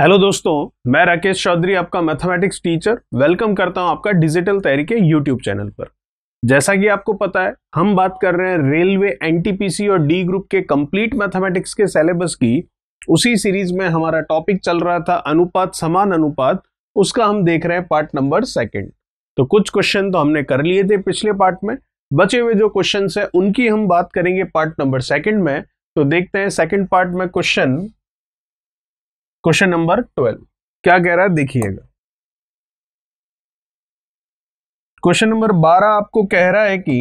hello दोस्तों मैं राकेश चौधरी आपका मैथमेटिक्स टीचर वेलकम करता हूं आपका डिजिटल तैरीके यूट्यूब चैनल पर जैसा कि आपको पता है हम बात कर रहे हैं रेलवे एनटीपीसी और डी ग्रुप के कंप्लीट मैथमेटिक्स के सिलेबस की उसी सीरीज में हमारा टॉपिक चल रहा था अनुपात समान अनुपात उसका हम देख रहे हैं पार्ट नंबर सेकेंड तो कुछ क्वेश्चन तो हमने कर लिए थे पिछले पार्ट में बचे हुए जो क्वेश्चन है उनकी हम बात करेंगे पार्ट नंबर सेकेंड में तो देखते हैं सेकेंड पार्ट में क्वेश्चन क्वेश्चन नंबर ट्वेल्व क्या कह रहा है देखिएगा क्वेश्चन नंबर बारह आपको कह रहा है कि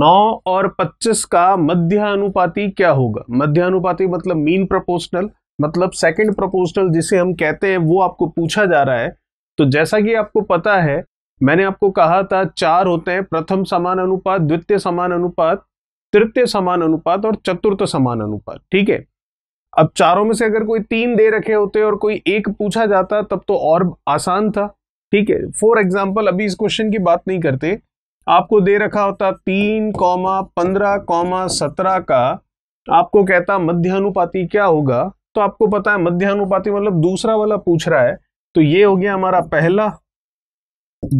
नौ और पच्चीस का मध्यानुपाती क्या होगा मध्यानुपाती मतलब मीन प्रपोर्शनल मतलब सेकंड प्रपोर्शनल जिसे हम कहते हैं वो आपको पूछा जा रहा है तो जैसा कि आपको पता है मैंने आपको कहा था चार होते हैं प्रथम समान अनुपात द्वितीय समान अनुपात तृतीय समान अनुपात और चतुर्थ समान अनुपात ठीक है अब चारों में से अगर कोई तीन दे रखे होते और कोई एक पूछा जाता तब तो और आसान था ठीक है फॉर एग्जाम्पल अभी इस क्वेश्चन की बात नहीं करते आपको दे रखा होता तीन कौमा पंद्रह कौमा सत्रह का आपको कहता मध्यानुपाति क्या होगा तो आपको पता है मध्यानुपाति मतलब दूसरा वाला पूछ रहा है तो ये हो गया हमारा पहला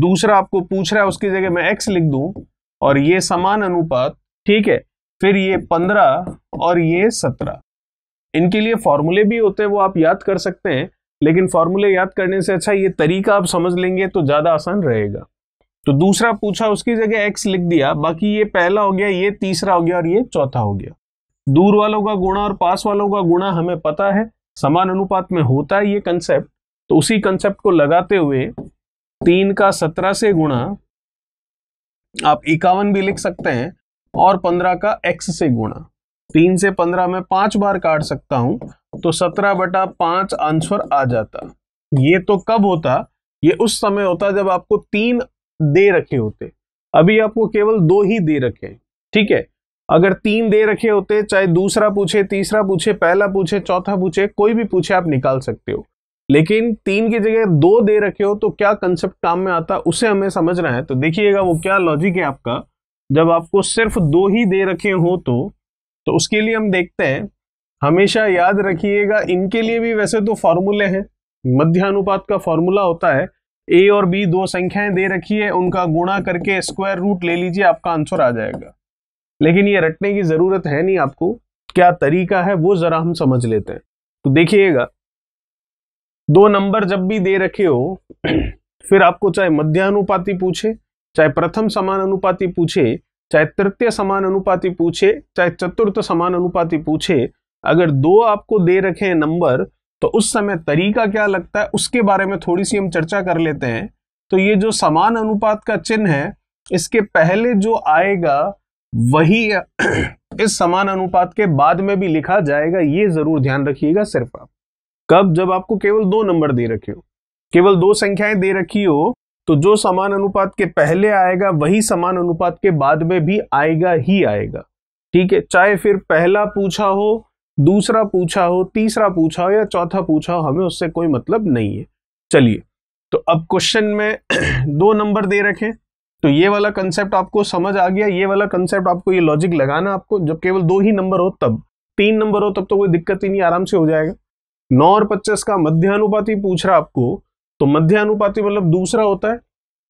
दूसरा आपको पूछ रहा है उसकी जगह मैं एक्स लिख दूं और ये समान अनुपात ठीक है फिर ये पंद्रह और ये सत्रह इनके लिए फॉर्मूले भी होते हैं वो आप याद कर सकते हैं लेकिन फॉर्मूले याद करने से अच्छा ये तरीका आप समझ लेंगे तो ज़्यादा आसान रहेगा तो दूसरा पूछा उसकी जगह एक्स लिख दिया बाकी ये पहला हो गया ये तीसरा हो गया और ये चौथा हो गया दूर वालों का गुणा और पास वालों का गुणा हमें पता है समान अनुपात में होता है ये कंसेप्ट तो उसी कंसेप्ट को लगाते हुए तीन का सत्रह से गुणा आप इक्यावन भी लिख सकते हैं और पंद्रह का एक्स से गुणा तीन से पंद्रह में पांच बार काट सकता हूं तो सत्रह बटा पांच आंसर आ जाता ये तो कब होता ये उस समय होता जब आपको तीन दे रखे होते अभी आपको केवल दो ही दे रखे ठीक है अगर तीन दे रखे होते चाहे दूसरा पूछे तीसरा पूछे पहला पूछे चौथा पूछे कोई भी पूछे आप निकाल सकते हो लेकिन तीन की जगह दो दे रखे हो तो क्या कंसेप्ट काम में आता उसे हमें समझना है तो देखिएगा वो क्या लॉजिक है आपका जब आपको सिर्फ दो ही दे रखे हो तो तो उसके लिए हम देखते हैं हमेशा याद रखिएगा इनके लिए भी वैसे तो फॉर्मूले हैं मध्यानुपात का फॉर्मूला होता है ए और बी दो संख्याएं दे रखी है उनका गुणा करके स्क्वायर रूट ले लीजिए आपका आंसर आ जाएगा लेकिन ये रटने की ज़रूरत है नहीं आपको क्या तरीका है वो ज़रा हम समझ लेते हैं तो देखिएगा दो नंबर जब भी दे रखे हो फिर आपको चाहे मध्यानुपाती पूछे चाहे प्रथम समान अनुपाति पूछे चाहे तृतीय समान अनुपाति पूछे चाहे चतुर्थ समान अनुपाति पूछे अगर दो आपको दे रखे हैं नंबर तो उस समय तरीका क्या लगता है उसके बारे में थोड़ी सी हम चर्चा कर लेते हैं तो ये जो समान अनुपात का चिन्ह है इसके पहले जो आएगा वही इस समान अनुपात के बाद में भी लिखा जाएगा ये जरूर ध्यान रखिएगा सिर्फ आप कब जब आपको केवल दो नंबर दे रखे हो केवल दो संख्याएं दे रखी हो तो जो समान अनुपात के पहले आएगा वही समान अनुपात के बाद में भी आएगा ही आएगा ठीक है चाहे फिर पहला पूछा हो दूसरा पूछा हो तीसरा पूछा हो या चौथा पूछा हो हमें उससे कोई मतलब नहीं है चलिए तो अब क्वेश्चन में दो नंबर दे रखे तो ये वाला कंसेप्ट आपको समझ आ गया ये वाला कंसेप्ट आपको ये लॉजिक लगाना आपको जब केवल दो ही नंबर हो तब तीन नंबर हो तब तो कोई दिक्कत ही नहीं आराम से हो जाएगा नौ और पच्चीस का मध्यानुपात ही पूछ रहा आपको तो मध्य अनुपाती मतलब दूसरा होता है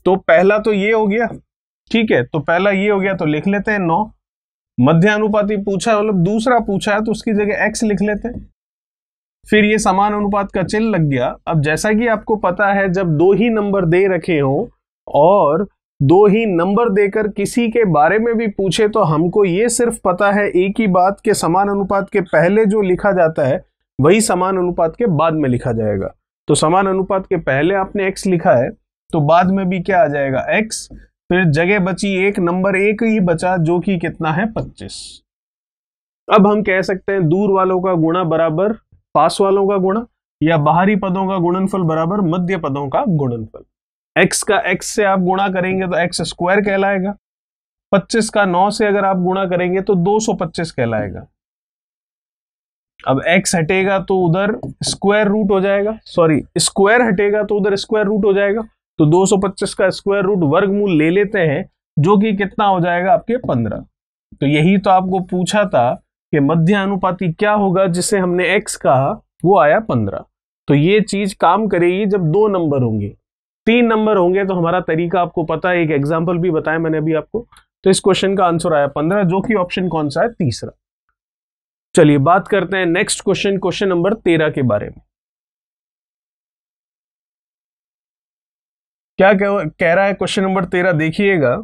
तो पहला तो ये हो गया ठीक है तो पहला ये हो गया तो लिख लेते हैं नौ मध्य अनुपाती पूछा मतलब दूसरा पूछा है तो उसकी जगह एक्स लिख लेते हैं फिर ये समान अनुपात का चिन्ह लग गया अब जैसा कि आपको पता है जब दो ही नंबर दे रखे हो और दो ही नंबर देकर किसी के बारे में भी पूछे तो हमको ये सिर्फ पता है एक ही बात के समान अनुपात के पहले जो लिखा जाता है वही समान अनुपात के बाद में लिखा जाएगा तो समान अनुपात के पहले आपने एक्स लिखा है तो बाद में भी क्या आ जाएगा एक्स फिर जगह बची एक नंबर एक ही बचा जो कि कितना है पच्चीस अब हम कह सकते हैं दूर वालों का गुणा बराबर पास वालों का गुणा या बाहरी पदों का गुणनफल बराबर मध्य पदों का गुणनफल एक्स का एक्स से आप गुणा करेंगे तो एक्स स्क्वायर कहलाएगा 25 का 9 से अगर आप गुणा करेंगे तो 225 कहलाएगा अब x हटेगा तो उधर स्क्वायर रूट हो जाएगा सॉरी स्क्वायर हटेगा तो उधर स्क्वायर रूट हो जाएगा तो 225 का स्क्वायर रूट वर्गमूल ले लेते हैं जो कि कितना हो जाएगा आपके 15 तो यही तो आपको पूछा था कि मध्य अनुपाति क्या होगा जिसे हमने x कहा वो आया 15 तो ये चीज काम करेगी जब दो नंबर होंगे तीन नंबर होंगे तो हमारा तरीका आपको पता है एक एग्जाम्पल भी बताया मैंने अभी आपको तो इस क्वेश्चन का आंसर आया पंद्रह जो कि ऑप्शन कौन सा है तीसरा चलिए बात करते हैं नेक्स्ट क्वेश्चन क्वेश्चन नंबर तेरह के बारे में क्या कह, कह रहा है क्वेश्चन नंबर तेरह देखिएगा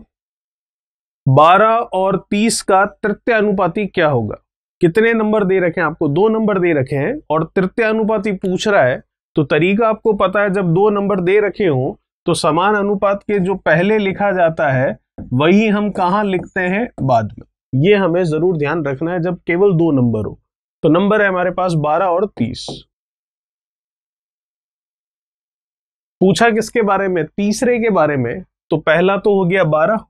बारह और तीस का तृतीय अनुपाति क्या होगा कितने नंबर दे रखे हैं आपको दो नंबर दे रखे हैं और तृतीय अनुपाति पूछ रहा है तो तरीका आपको पता है जब दो नंबर दे रखे हों तो समान अनुपात के जो पहले लिखा जाता है वही हम कहा लिखते हैं बाद में ये हमें जरूर ध्यान रखना है जब केवल दो नंबर हो तो नंबर है हमारे पास बारह और तीस पूछा किसके बारे में तीसरे के बारे में तो पहला तो हो गया बारह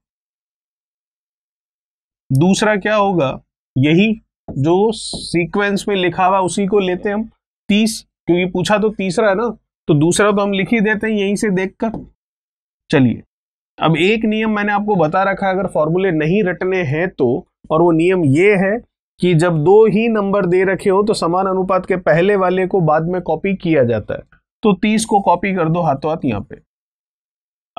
दूसरा क्या होगा यही जो सीक्वेंस में लिखा हुआ उसी को लेते हैं हम तीस क्योंकि पूछा तो तीसरा है ना तो दूसरा तो हम लिख ही देते हैं यहीं से देखकर चलिए अब एक नियम मैंने आपको बता रखा है अगर फॉर्मूले नहीं रटने हैं तो और वो नियम ये है कि जब दो ही नंबर दे रखे हो तो समान अनुपात के पहले वाले को बाद में कॉपी किया जाता है तो तीस को कॉपी कर दो हाथों हाथ यहाँ पे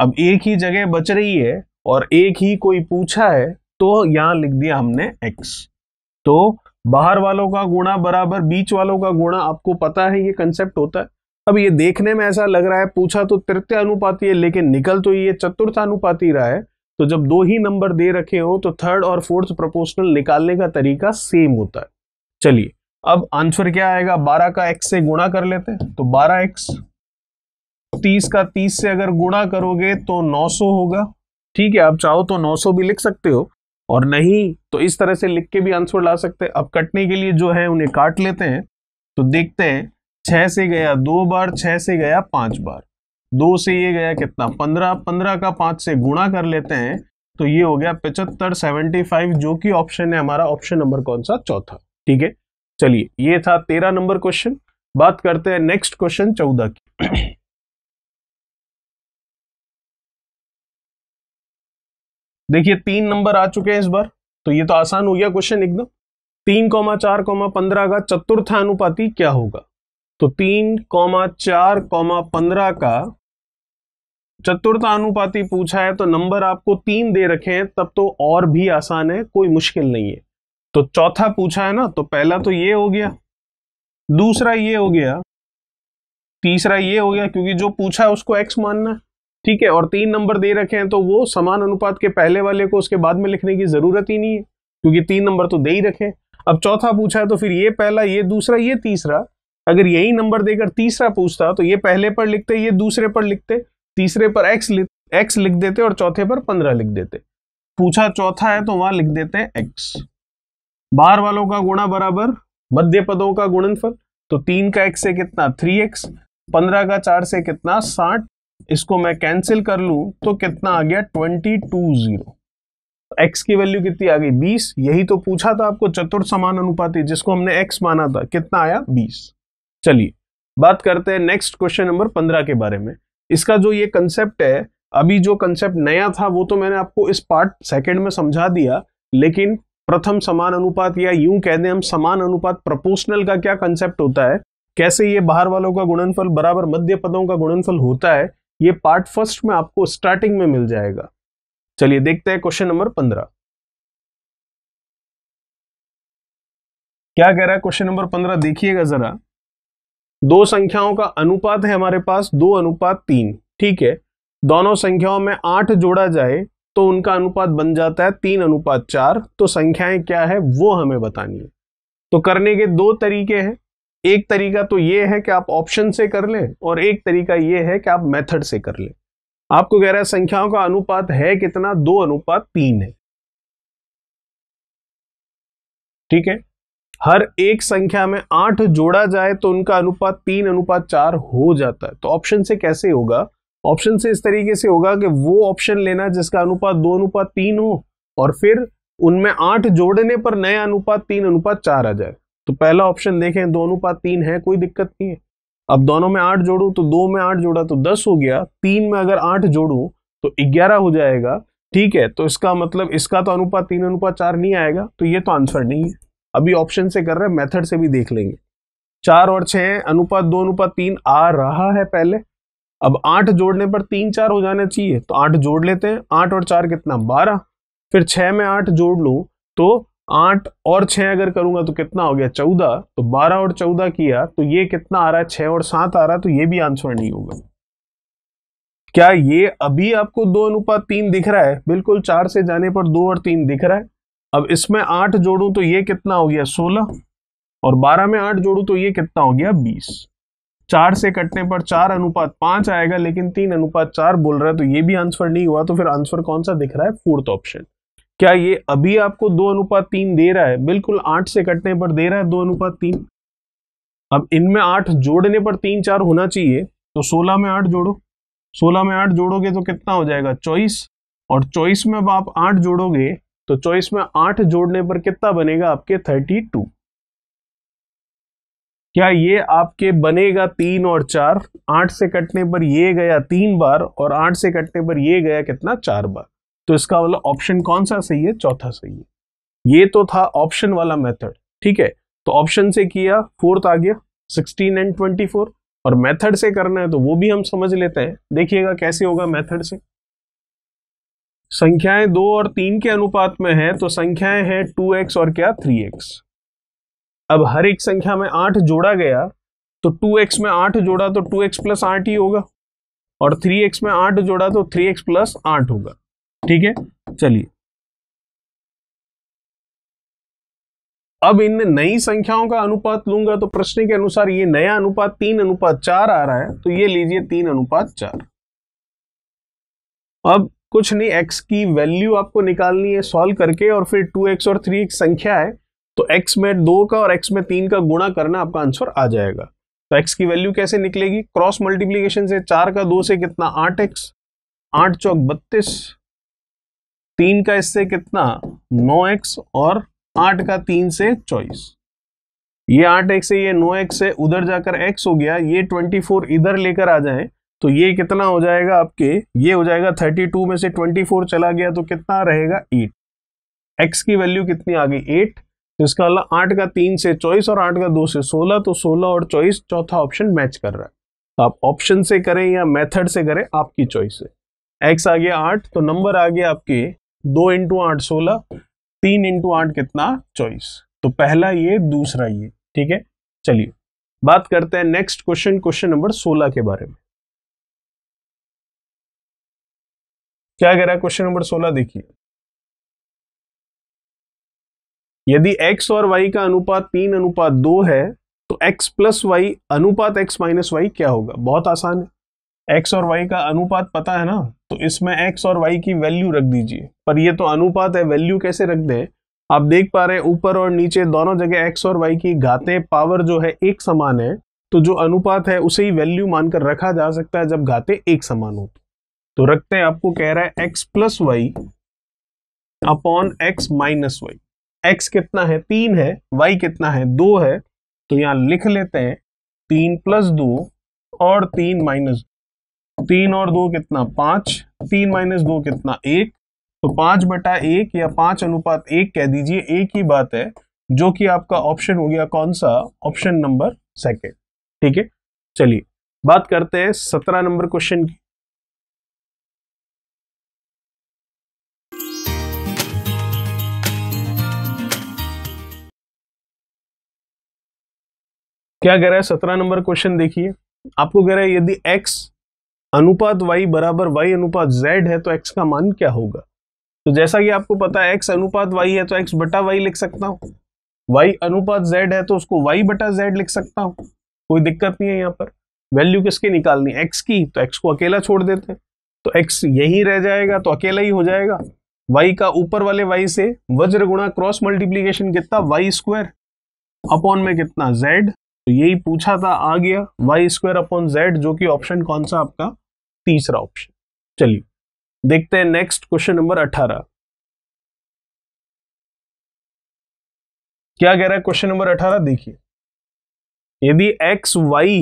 अब एक ही जगह बच रही है और एक ही कोई पूछा है तो यहां लिख दिया हमने एक्स तो बाहर वालों का गुणा बराबर बीच वालों का गुणा आपको पता है ये कंसेप्ट होता है अब ये देखने में ऐसा लग रहा है पूछा तो तृतीय अनुपाती है लेकिन निकल तो ये चतुर्थ अनुपाती रहा है तो जब दो ही नंबर दे रखे हो तो थर्ड और फोर्थ प्रोपोर्शनल निकालने का तरीका सेम होता है चलिए अब आंसर क्या आएगा बारह का एक्स से गुणा कर लेते हैं तो बारह एक्स तीस का तीस से अगर गुणा करोगे तो नौ सौ होगा ठीक है आप चाहो तो नौ सौ भी लिख सकते हो और नहीं तो इस तरह से लिख के भी आंसर ला सकते हैं अब कटने के लिए जो है उन्हें काट लेते हैं तो देखते हैं छह से गया दो बार छह से गया पांच बार दो से ये गया कितना पंद्रह पंद्रह का पांच से गुणा कर लेते हैं तो ये हो गया पचहत्तर सेवेंटी फाइव जो कि ऑप्शन है हमारा ऑप्शन नंबर कौन सा चौथा ठीक है चलिए ये था तेरह नंबर क्वेश्चन बात करते हैं नेक्स्ट क्वेश्चन चौदह की देखिए तीन नंबर आ चुके हैं इस बार तो ये तो आसान हो गया क्वेश्चन एकदम तीन कौमा चार कौमा पंद्रह का चतुर्थानुपाती क्या होगा तो तीन कौमा चार कौमा पंद्रह का अनुपाति पूछा है तो नंबर आपको तीन दे रखे हैं तब तो और भी आसान है कोई मुश्किल नहीं है तो चौथा पूछा है ना तो पहला तो ये हो गया दूसरा ये हो गया तीसरा ये हो गया क्योंकि जो पूछा है उसको एक्स मानना ठीक है और तीन नंबर दे रखे हैं तो वो समान अनुपात के पहले वाले को उसके बाद में लिखने की जरूरत ही नहीं है क्योंकि तीन नंबर तो दे ही रखे अब चौथा पूछा है तो फिर ये पहला ये दूसरा ये तीसरा अगर यही नंबर देकर तीसरा पूछता तो ये पहले पर लिखते ये दूसरे पर लिखते तीसरे पर एक्स एक्स लिख देते और चौथे पर पंद्रह लिख देते पूछा चौथा है तो वहां लिख देते हैं एक्स बाहर वालों का गुणा बराबर मध्य पदों का गुणनफल तो तीन का एक्स से कितना थ्री एक्स पंद्रह का चार से कितना साठ इसको मैं कैंसिल कर लू तो कितना आ गया ट्वेंटी टू जीरो एक्स की वैल्यू कितनी आ गई बीस यही तो पूछा था आपको चतुर्थ समान अनुपाति जिसको हमने एक्स माना था कितना आया बीस चलिए बात करते हैं नेक्स्ट क्वेश्चन नंबर पंद्रह के बारे में इसका जो ये कंसेप्ट है अभी जो कंसेप्ट नया था वो तो मैंने आपको इस पार्ट सेकेंड में समझा दिया लेकिन प्रथम समान अनुपात या यूं कह दें हम समान अनुपात प्रपोशनल का क्या कंसेप्ट होता है कैसे ये बाहर वालों का गुणनफल बराबर मध्य पदों का गुणनफल होता है ये पार्ट फर्स्ट में आपको स्टार्टिंग में मिल जाएगा चलिए देखते हैं क्वेश्चन नंबर पंद्रह क्या कह रहा है क्वेश्चन नंबर पंद्रह देखिएगा जरा दो संख्याओं का अनुपात है हमारे पास दो अनुपात तीन ठीक है दोनों संख्याओं में आठ जोड़ा जाए तो उनका अनुपात बन जाता है तीन अनुपात चार तो संख्याएं क्या है वो हमें बतानी है तो करने के दो तरीके हैं एक तरीका तो ये है कि आप ऑप्शन से कर लें और एक तरीका ये है कि आप मेथड से कर लें आपको कह रहा है संख्याओं का अनुपात है कितना दो अनुपात तीन है ठीक है हर एक संख्या में आठ जोड़ा जाए तो उनका अनुपात तीन अनुपात चार हो जाता है तो ऑप्शन से कैसे होगा ऑप्शन से इस तरीके से होगा कि वो ऑप्शन लेना जिसका अनुपात दो अनुपात तीन हो और फिर उनमें आठ जोड़ने पर नया अनुपात तीन अनुपात चार आ जाए तो पहला ऑप्शन देखें दो अनुपात तीन है कोई दिक्कत नहीं है अब दोनों में आठ जोड़ू तो दो में आठ जोड़ा तो दस हो गया तीन में अगर आठ जोड़ू तो ग्यारह हो जाएगा ठीक है तो इसका मतलब इसका तो अनुपात तीन अनुपात चार नहीं आएगा तो ये तो आंसर नहीं है अभी ऑप्शन से कर रहे हैं मेथड से भी देख लेंगे चार और छह अनुपात दो अनुपात तीन आ रहा है पहले अब आठ जोड़ने पर तीन चार हो जाना चाहिए तो आठ जोड़ लेते हैं आठ और चार कितना बारह फिर छह में आठ जोड़ लू तो आठ और छह अगर करूंगा तो कितना हो गया चौदह तो बारह और चौदह किया तो ये कितना आ रहा है छह और सात आ रहा है तो ये भी आंसर नहीं होगा क्या ये अभी आपको दो अनुपात तीन दिख रहा है बिल्कुल चार से जाने पर दो और तीन दिख रहा है अब इसमें आठ जोड़ू तो ये कितना हो गया सोलह और बारह में आठ जोड़ू तो ये कितना हो गया बीस चार से कटने पर चार अनुपात पांच आएगा लेकिन तीन अनुपात चार बोल रहा है तो ये भी आंसर नहीं हुआ तो फिर आंसर कौन सा दिख रहा है फोर्थ ऑप्शन क्या ये अभी आपको दो अनुपात तीन दे रहा है बिल्कुल आठ से कटने पर दे रहा है दो अनुपात तीन अब इनमें आठ जोड़ने पर तीन चार होना चाहिए तो सोलह में आठ जोड़ो सोलह में आठ जोड़ोगे तो कितना हो जाएगा चौबीस और चौबीस में अब आप आठ जोड़ोगे तो चॉइस में आठ जोड़ने पर कितना बनेगा आपके थर्टी टू क्या ये आपके बनेगा तीन और चार आठ से कटने पर ये गया तीन बार और आठ से कटने पर ये गया कितना चार बार तो इसका वाला ऑप्शन कौन सा सही है चौथा सही है ये तो था ऑप्शन वाला मेथड ठीक है तो ऑप्शन से किया फोर्थ आ गया सिक्सटीन एंड ट्वेंटी फोर और मेथड से करना है तो वो भी हम समझ लेते हैं देखिएगा कैसे होगा मेथड से संख्याएं दो और तीन के अनुपात में है तो संख्याएं हैं टू एक्स और क्या थ्री एक्स अब हर एक संख्या में आठ जोड़ा गया तो टू एक्स में आठ जोड़ा तो टू एक्स प्लस आठ ही होगा और थ्री एक्स में आठ जोड़ा तो थ्री एक्स प्लस आठ होगा ठीक है चलिए अब इन नई संख्याओं का अनुपात लूंगा तो प्रश्न के अनुसार ये नया अनुपात तीन अनुपात चार आ रहा है तो ये लीजिए तीन अनुपात चार अब कुछ नहीं एक्स की वैल्यू आपको निकालनी है सॉल्व करके और फिर टू एक्स और थ्री एक संख्या है तो एक्स में दो का और एक्स में तीन का गुणा करना आपका आंसर आ जाएगा तो एक्स की वैल्यू कैसे निकलेगी क्रॉस मल्टीप्लीकेशन से चार का दो से कितना आठ एक्स आठ चौक बत्तीस तीन का इससे कितना नौ एक्स और आठ का तीन से चौबीस ये आठ एक्स है ये नौ एक्स है उधर जाकर एक्स हो गया ये ट्वेंटी फोर इधर लेकर आ जाए तो ये कितना हो जाएगा आपके ये हो जाएगा 32 में से 24 चला गया तो कितना रहेगा 8 x की वैल्यू कितनी आ गई 8 तो इसका अल्लाह आठ का तीन से चौबीस और आठ का दो से सोलह तो सोलह और चौबीस चौथा ऑप्शन मैच कर रहा है तो आप ऑप्शन से करें या मेथड से करें आपकी चॉइस है एक्स आ गया आठ तो नंबर आ गया आपके दो इंटू आठ सोलह तीन इंटू आठ कितना चॉइस तो पहला ये दूसरा ये ठीक है चलिए बात करते हैं नेक्स्ट क्वेश्चन क्वेश्चन नंबर सोलह के बारे में क्या कह रहा है क्वेश्चन नंबर सोलह देखिए यदि x और y का अनुपात तीन अनुपात दो है तो x प्लस वाई अनुपात x माइनस वाई क्या होगा बहुत आसान है x और y का अनुपात पता है ना तो इसमें x और y की वैल्यू रख दीजिए पर ये तो अनुपात है वैल्यू कैसे रख दें आप देख पा रहे हैं ऊपर और नीचे दोनों जगह x और y की घातें पावर जो है एक समान है तो जो अनुपात है उसे ही वैल्यू मानकर रखा जा सकता है जब घाते एक समान होती तो रखते हैं आपको कह रहा है X plus Y upon X minus Y X कितना है तीन है वाई कितना है दो है तो यहां लिख लेते हैं तीन प्लस दो और तीन माइनस तीन और दो कितना पांच तीन माइनस दो कितना एक तो पांच बटा एक या पांच अनुपात एक कह दीजिए एक ही बात है जो कि आपका ऑप्शन हो गया कौन सा ऑप्शन नंबर सेकेंड ठीक है चलिए बात करते हैं सत्रह नंबर क्वेश्चन की क्या कह रहा है सत्रह नंबर क्वेश्चन देखिए आपको कह रहा है यदि एक्स अनुपात वाई बराबर वाई अनुपात जेड है तो एक्स का मान क्या होगा तो जैसा कि आपको पता है x अनुपात y है तो एक्स बटा वाई लिख सकता हूँ वाई अनुपात जेड है तो उसको वाई बटा जेड लिख सकता हूँ कोई दिक्कत नहीं है यहाँ पर वैल्यू किसके निकालनी एक्स की तो एक्स को अकेला छोड़ देते हैं तो एक्स यही रह जाएगा तो अकेला ही हो जाएगा वाई का ऊपर वाले वाई से वज्र गुणा क्रॉस मल्टीप्लीकेशन कितना वाई स्क्वायर अपॉन में कितना जेड तो यही पूछा था आ गया वाई स्क्वायर अपॉन जेड जो कि ऑप्शन कौन सा आपका तीसरा ऑप्शन चलिए देखते हैं नेक्स्ट क्वेश्चन नंबर अठारह क्या कह रहा है क्वेश्चन नंबर अठारह देखिए यदि एक्स वाई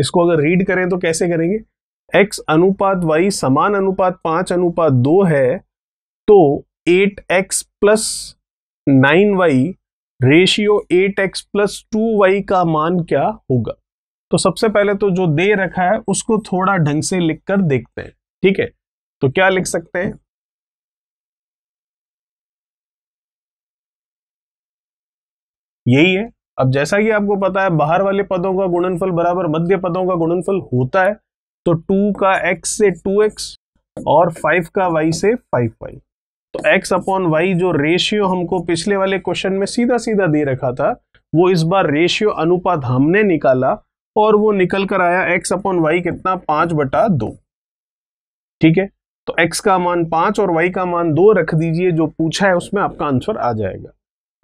इसको अगर रीड करें तो कैसे करेंगे एक्स अनुपात वाई समान अनुपात पांच अनुपात दो है तो eight X plus nine Y ratio eight X plus two Y का मान क्या होगा तो सबसे पहले तो जो दे रखा है उसको थोड़ा ढंग से लिख कर देखते हैं ठीक है तो क्या लिख सकते हैं यही है अब जैसा कि आपको पता है बाहर वाले पदों का गुणनफल बराबर मध्य पदों का गुणनफल होता है तो टू का एक्स से टू एक्स और फाइव का वाई से फाइव वाई तो एक्स अपॉन वाई जो रेशियो हमको पिछले वाले क्वेश्चन में सीधा सीधा दे रखा था वो इस बार रेशियो अनुपात हमने निकाला और वो निकल कर आया x अपॉन वाई कितना पांच बटा दो ठीक है तो एक्स का मान पांच और y का मान दो रख दीजिए जो पूछा है उसमें आपका आंसर आ जाएगा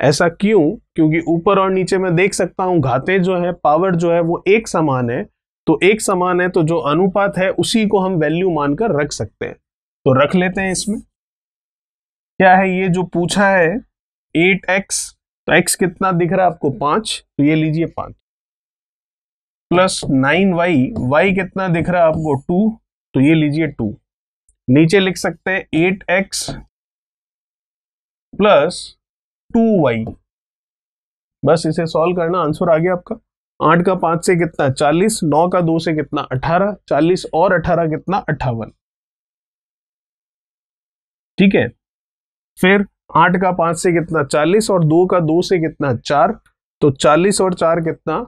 ऐसा क्यों क्योंकि ऊपर और नीचे मैं देख सकता हूं घाते जो है पावर जो है वो एक समान है तो एक समान है तो जो अनुपात है उसी को हम वैल्यू मानकर रख सकते हैं तो रख लेते हैं इसमें क्या है ये जो पूछा है एट एक्स तो एक्स कितना दिख रहा है आपको पांच तो ये लीजिए पांच प्लस नाइन वाई वाई कितना दिख रहा है आपको टू तो ये लीजिए टू नीचे लिख सकते हैं eight X plus two Y बस इसे सॉल्व करना आंसर आ गया आपका आठ का पांच से कितना चालीस नौ का दो से कितना अठारह चालीस और अठारह कितना अट्ठावन ठीक है फिर आठ का पांच से कितना चालीस और दो का दो से कितना चार तो चालीस और चार कितना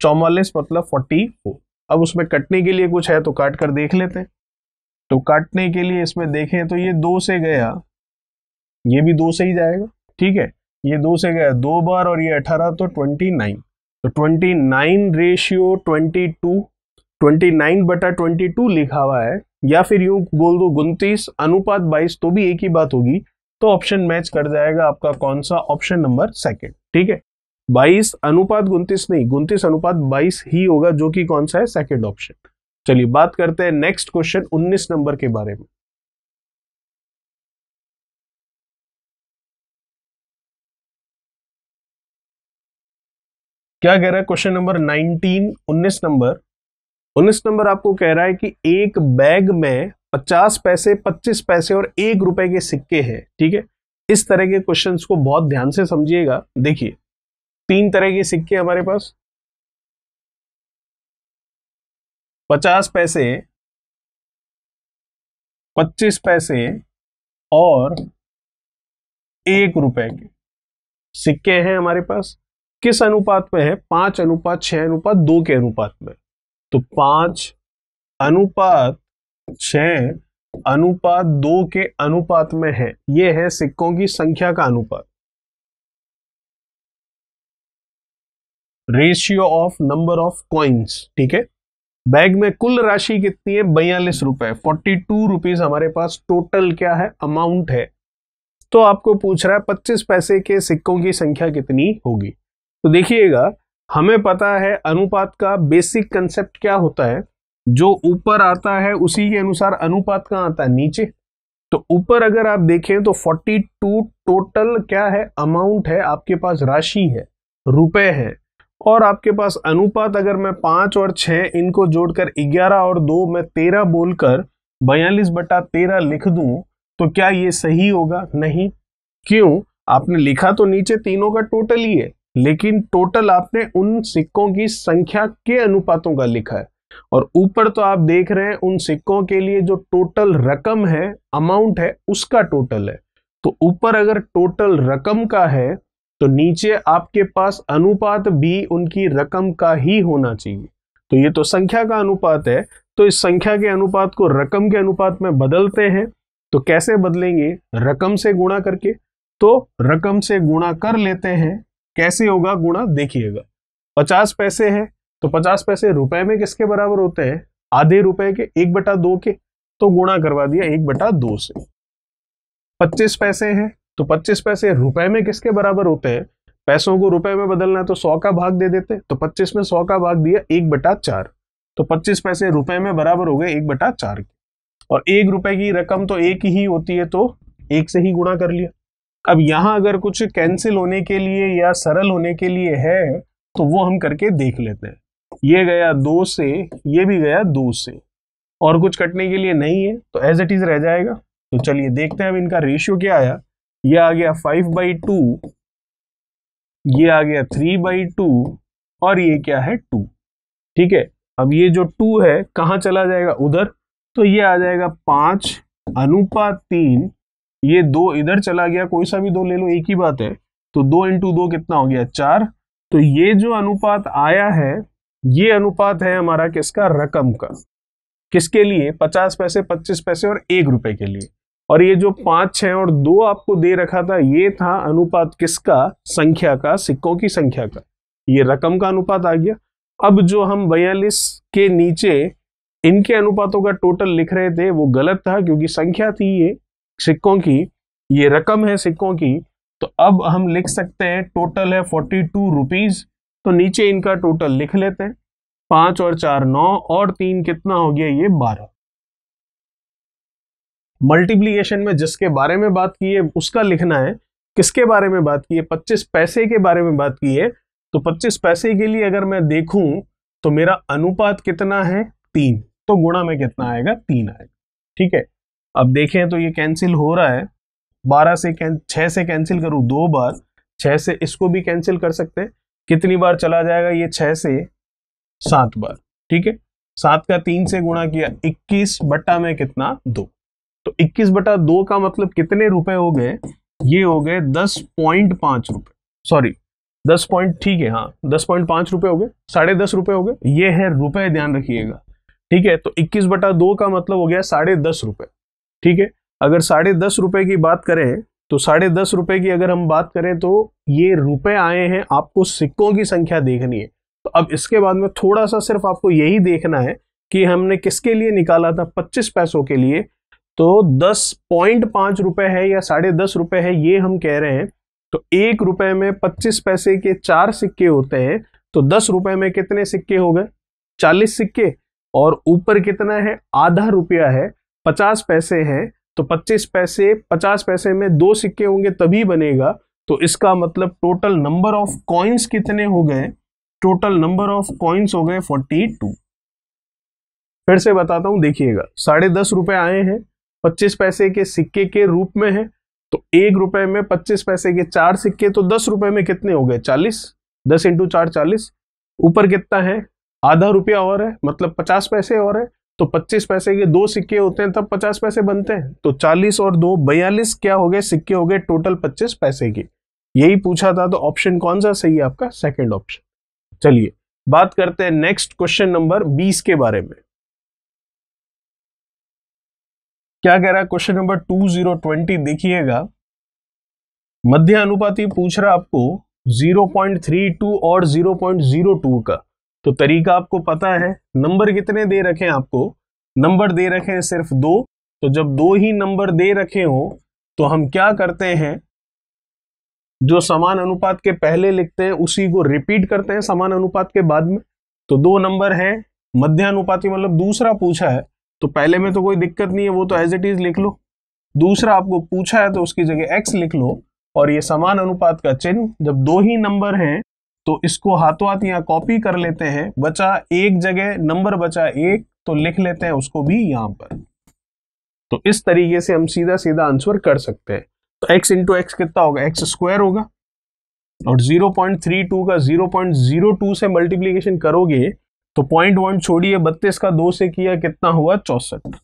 चौवालीस मतलब फोर्टी फोर अब उसमें कटने के लिए कुछ है तो काट कर देख लेते हैं तो काटने के लिए इसमें देखें तो ये दो से गया ये भी दो से ही जाएगा ठीक है ये दो से गया दो बार और ये अठारह तो ट्वेंटी नाइन तो twenty nine ratio twenty two twenty nine बटा ट्वेंटी टू लिखा हुआ है या फिर यूं बोल दो उनतीस अनुपात बाईस तो भी एक ही बात होगी तो ऑप्शन मैच कर जाएगा आपका कौन सा ऑप्शन नंबर सेकंड ठीक है बाईस अनुपात उनतीस नहीं उनतीस अनुपात बाईस ही होगा जो कि कौन सा है सेकेंड ऑप्शन चलिए बात करते हैं नेक्स्ट क्वेश्चन उन्नीस नंबर के बारे में क्या कह रहा है क्वेश्चन नंबर 19 19 नंबर उन्नीस नंबर आपको कह रहा है कि एक बैग में पचास पैसे पच्चीस पैसे और एक रुपए के सिक्के हैं ठीक है इस तरह के क्वेश्चन को बहुत ध्यान से समझिएगा देखिए तीन तरह के सिक्के हमारे पास पचास पैसे पच्चीस पैसे और एक रुपए के सिक्के हैं हमारे पास किस अनुपात में है पांच अनुपात छह अनुपात दो के अनुपात में तो पांच अनुपात छ अनुपात दो के अनुपात में है यह है सिक्कों की संख्या का अनुपात ratio of number of coins ठीक है बैग में कुल राशि कितनी है बयालीस रुपए फोर्टी टू रुपीज हमारे पास टोटल क्या है अमाउंट है तो आपको पूछ रहा है पच्चीस पैसे के सिक्कों की संख्या कितनी होगी तो देखिएगा हमें पता है अनुपात का बेसिक कंसेप्ट क्या होता है जो ऊपर आता है उसी के अनुसार अनुपात कहाँ आता है नीचे तो ऊपर अगर आप देखें तो 42 टोटल क्या है अमाउंट है आपके पास राशि है रुपए है और आपके पास अनुपात अगर मैं पांच और छह इनको जोड़कर ग्यारह और दो मैं तेरह बोलकर बयालीस बटा तेरह लिख दू तो क्या ये सही होगा नहीं क्यों आपने लिखा तो नीचे तीनों का टोटल ही है लेकिन टोटल आपने उन सिक्कों की संख्या के अनुपातों का लिखा है और ऊपर तो आप देख रहे हैं उन सिक्कों के लिए जो टोटल रकम है अमाउंट है उसका टोटल है तो ऊपर अगर टोटल रकम का है तो नीचे आपके पास अनुपात भी उनकी रकम का ही होना चाहिए तो ये तो संख्या का अनुपात है तो इस संख्या के अनुपात को रकम के अनुपात में बदलते हैं तो कैसे बदलेंगे रकम से गुणा करके तो रकम से गुणा कर लेते हैं कैसे होगा गुणा देखिएगा पचास पैसे है तो पचास पैसे रुपए में किसके बराबर होते हैं आधे रुपए के एक बटा दो के तो गुणा करवा दिया एक बटा दो से पच्चीस पैसे हैं तो पच्चीस पैसे रुपए में किसके बराबर होते हैं पैसों को रुपए में बदलना है तो सौ का भाग दे देते तो पच्चीस में सौ का भाग दिया एक बटा चार तो पच्चीस पैसे रुपए में बराबर हो गए एक बटा चार के और एक रुपए की रकम तो एक ही होती है तो एक से ही गुणा कर लिया अब यहाँ अगर कुछ कैंसिल होने के लिए या सरल होने के लिए है तो वो हम करके देख लेते हैं ये गया दो से ये भी गया दो से और कुछ कटने के लिए नहीं है तो एज इट इज रह जाएगा तो चलिए देखते हैं अब इनका रेशियो क्या आया ये आ गया फाइव बाई टू ये आ गया थ्री बाई टू और ये क्या है टू ठीक है अब ये जो टू है कहाँ चला जाएगा उधर तो ये आ जाएगा पाँच अनुपात तीन ये दो इधर चला गया कोई सा भी दो ले लो एक ही बात है तो दो इंटू दो कितना हो गया चार तो ये जो अनुपात आया है ये अनुपात है हमारा किसका रकम का किसके लिए पचास पैसे पच्चीस पैसे और एक रुपए के लिए और ये जो पांच छह और दो आपको दे रखा था ये था अनुपात किसका संख्या का सिक्कों की संख्या का ये रकम का अनुपात आ गया अब जो हम बयालीस के नीचे इनके अनुपातों का टोटल लिख रहे थे वो गलत था क्योंकि संख्या थी ये सिक्कों की ये रकम है सिक्कों की तो अब हम लिख सकते हैं टोटल है फोर्टी टू रुपीज तो नीचे इनका टोटल लिख लेते हैं पांच और चार नौ और तीन कितना हो गया ये बारह मल्टीप्लीकेशन में जिसके बारे में बात की है उसका लिखना है किसके बारे में बात की है पच्चीस पैसे के बारे में बात की है तो पच्चीस पैसे के लिए अगर मैं देखू तो मेरा अनुपात कितना है तीन तो गुणा में कितना आएगा तीन आएगा ठीक है अब देखें तो ये कैंसिल हो रहा है बारह से छः से कैंसिल करूँ दो बार छः से इसको भी कैंसिल कर सकते हैं कितनी बार चला जाएगा ये छः से सात बार ठीक है सात का तीन से गुणा किया इक्कीस बट्टा में कितना दो तो इक्कीस बटा दो का मतलब कितने रुपए हो गए ये हो गए दस पॉइंट पाँच रुपये सॉरी दस पॉइंट ठीक है हाँ दस पॉइंट पाँच रुपये हो गए साढ़े दस रुपये हो गए ये है रुपए ध्यान रखिएगा ठीक है तो इक्कीस बटा दो का मतलब हो गया साढ़े दस रुपये ठीक है अगर साढ़े दस रुपये की बात करें तो साढ़े दस रुपये की अगर हम बात करें तो ये रुपए आए हैं आपको सिक्कों की संख्या देखनी है तो अब इसके बाद में थोड़ा सा सिर्फ आपको यही देखना है कि हमने किसके लिए निकाला था पच्चीस पैसों के लिए तो दस पॉइंट पाँच रुपये है या साढ़े दस रुपये है ये हम कह रहे हैं तो एक रुपये में पच्चीस पैसे के चार सिक्के होते हैं तो दस रुपये में कितने सिक्के हो गए चालीस सिक्के और ऊपर कितना है आधा रुपया है पचास पैसे हैं तो पच्चीस पैसे पचास पैसे में दो सिक्के होंगे तभी बनेगा तो इसका मतलब टोटल नंबर ऑफ कॉइन्स कितने हो गए टोटल नंबर ऑफ कॉइन्स हो गए फोर्टी टू फिर से बताता हूं देखिएगा साढ़े दस रुपए आए हैं पच्चीस पैसे के सिक्के के रूप में है तो एक रुपए में पच्चीस पैसे के चार सिक्के तो दस रुपए में कितने हो गए चालीस दस इंटू चार चालीस ऊपर कितना है आधा रुपया और है मतलब पचास पैसे और है तो 25 पैसे के दो सिक्के होते हैं तब 50 पैसे बनते हैं तो 40 और दो बयालीस क्या हो गए सिक्के हो गए टोटल 25 पैसे के यही पूछा था तो ऑप्शन कौन सा सही है आपका सेकंड ऑप्शन चलिए बात करते हैं नेक्स्ट क्वेश्चन नंबर 20 के बारे में क्या कह रहा है क्वेश्चन नंबर 2020 देखिएगा मध्य अनुपाति पूछ रहा आपको जीरो और जीरो का तो तरीका आपको पता है नंबर कितने दे रखे हैं आपको नंबर दे रखे हैं सिर्फ दो तो जब दो ही नंबर दे रखे हों तो हम क्या करते हैं जो समान अनुपात के पहले लिखते हैं उसी को रिपीट करते हैं समान अनुपात के बाद में तो दो नंबर हैं मध्य अनुपात मतलब दूसरा पूछा है तो पहले में तो कोई दिक्कत नहीं है वो तो एज इट इज लिख लो दूसरा आपको पूछा है तो उसकी जगह एक्स लिख लो और ये समान अनुपात का चिन्ह जब दो ही नंबर हैं तो इसको हाथों हाथ यहाँ कॉपी कर लेते हैं बचा एक जगह नंबर बचा एक तो लिख लेते हैं उसको भी यहां पर तो इस तरीके से हम सीधा सीधा आंसर कर सकते हैं तो x इंटू एक्स कितना होगा एक्स स्क्वायर होगा और 0.32 का 0.02 से मल्टीप्लीकेशन करोगे तो पॉइंट वन छोड़िए बत्तीस का दो से किया कितना हुआ चौसठ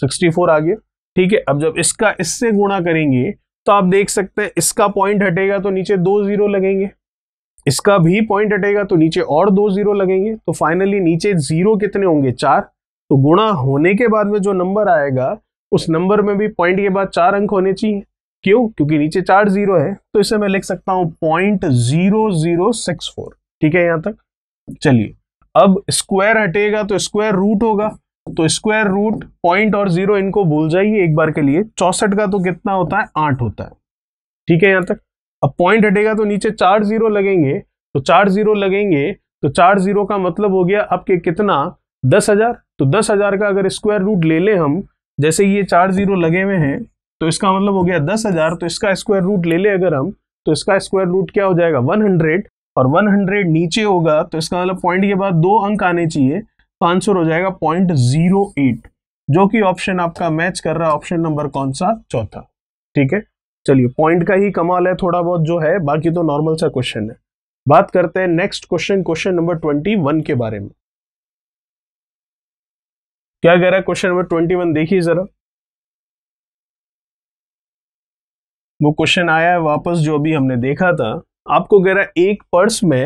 सिक्सटी फोर आ गया ठीक है अब जब इसका इससे गुणा करेंगे तो आप देख सकते हैं इसका पॉइंट हटेगा तो नीचे दो जीरो लगेंगे इसका भी पॉइंट हटेगा तो नीचे और दो जीरो लगेंगे तो फाइनली नीचे जीरो कितने होंगे चार तो गुणा होने के बाद में जो नंबर आएगा उस नंबर में भी पॉइंट के बाद चार अंक होने चाहिए क्यों क्योंकि नीचे चार जीरो है तो इसे मैं लिख सकता हूं point zero zero six four ठीक है यहां तक चलिए अब स्क्वायर हटेगा तो स्क्वायर रूट होगा तो स्क्वायर रूट पॉइंट और जीरो इनको भूल जाइए एक बार के लिए चौसठ का तो कितना होता है आठ होता है ठीक है यहां तक अब पॉइंट हटेगा तो नीचे चार जीरो लगेंगे तो चार जीरो लगेंगे तो चार जीरो का मतलब हो गया आपके कितना दस हजार तो दस हजार का अगर स्क्वायर रूट ले लें हम जैसे ये चार जीरो लगे हुए हैं तो इसका मतलब हो गया दस हजार तो इसका स्क्वायर रूट ले लें अगर हम तो इसका स्क्वायर रूट क्या हो जाएगा वन हंड्रेड और वन हंड्रेड नीचे होगा तो इसका मतलब पॉइंट के बाद दो अंक आने चाहिए तो आंसर हो जाएगा पॉइंट जीरो एट जो कि ऑप्शन आपका मैच कर रहा है ऑप्शन नंबर कौन सा चौथा ठीक है चलिए पॉइंट का ही कमाल है थोड़ा बहुत जो है बाकी तो नॉर्मल सा क्वेश्चन है बात करते हैं next question question number twenty one के बारे में क्या कह रहा है क्वेश्चन नंबर ट्वेंटी वन देखिए जरा वो क्वेश्चन आया है वापस जो अभी हमने देखा था आपको कह रहा है एक पर्स में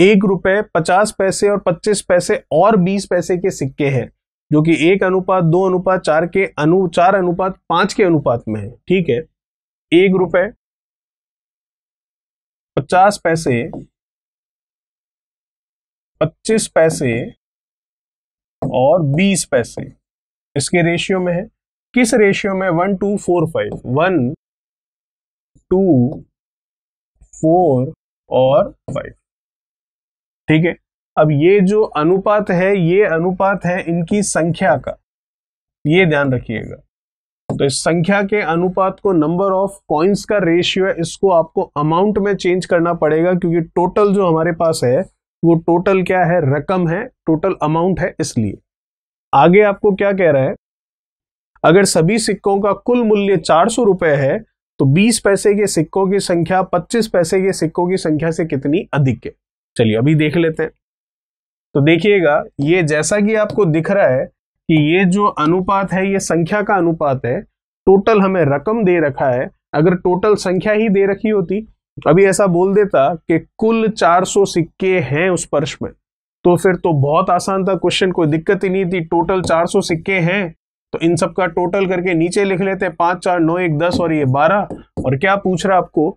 एक रुपए पचास पैसे और पच्चीस पैसे और बीस पैसे के सिक्के हैं जो कि एक अनुपात दो अनुपात चार के अनु चार अनुपात पांच के अनुपात में है ठीक है एक रुपए पचास पैसे पच्चीस पैसे और बीस पैसे इसके रेशियो में है किस रेशियो में one two four five one two four और फाइव ठीक है अब ये जो अनुपात है ये अनुपात है इनकी संख्या का ये ध्यान रखिएगा तो इस संख्या के अनुपात को नंबर ऑफ कॉइन्स का रेशियो है इसको आपको अमाउंट में चेंज करना पड़ेगा क्योंकि टोटल जो हमारे पास है वो टोटल क्या है रकम है टोटल अमाउंट है इसलिए आगे आपको क्या कह रहा है अगर सभी सिक्कों का कुल मूल्य चार सौ रुपए है तो बीस पैसे के सिक्कों की संख्या पच्चीस पैसे के सिक्कों की संख्या से कितनी अधिक है चलिए अभी देख लेते हैं तो देखिएगा ये जैसा कि आपको दिख रहा है कि ये जो अनुपात है ये संख्या का अनुपात है टोटल हमें रकम दे रखा है अगर टोटल संख्या ही दे रखी होती अभी ऐसा बोल देता कि कुल 400 सिक्के हैं उस पर्श में तो फिर तो बहुत आसान था क्वेश्चन कोई दिक्कत ही नहीं थी टोटल 400 सिक्के हैं तो इन सब का टोटल करके नीचे लिख लेते हैं पांच चार नौ एक दस और ये बारह और क्या पूछ रहा आपको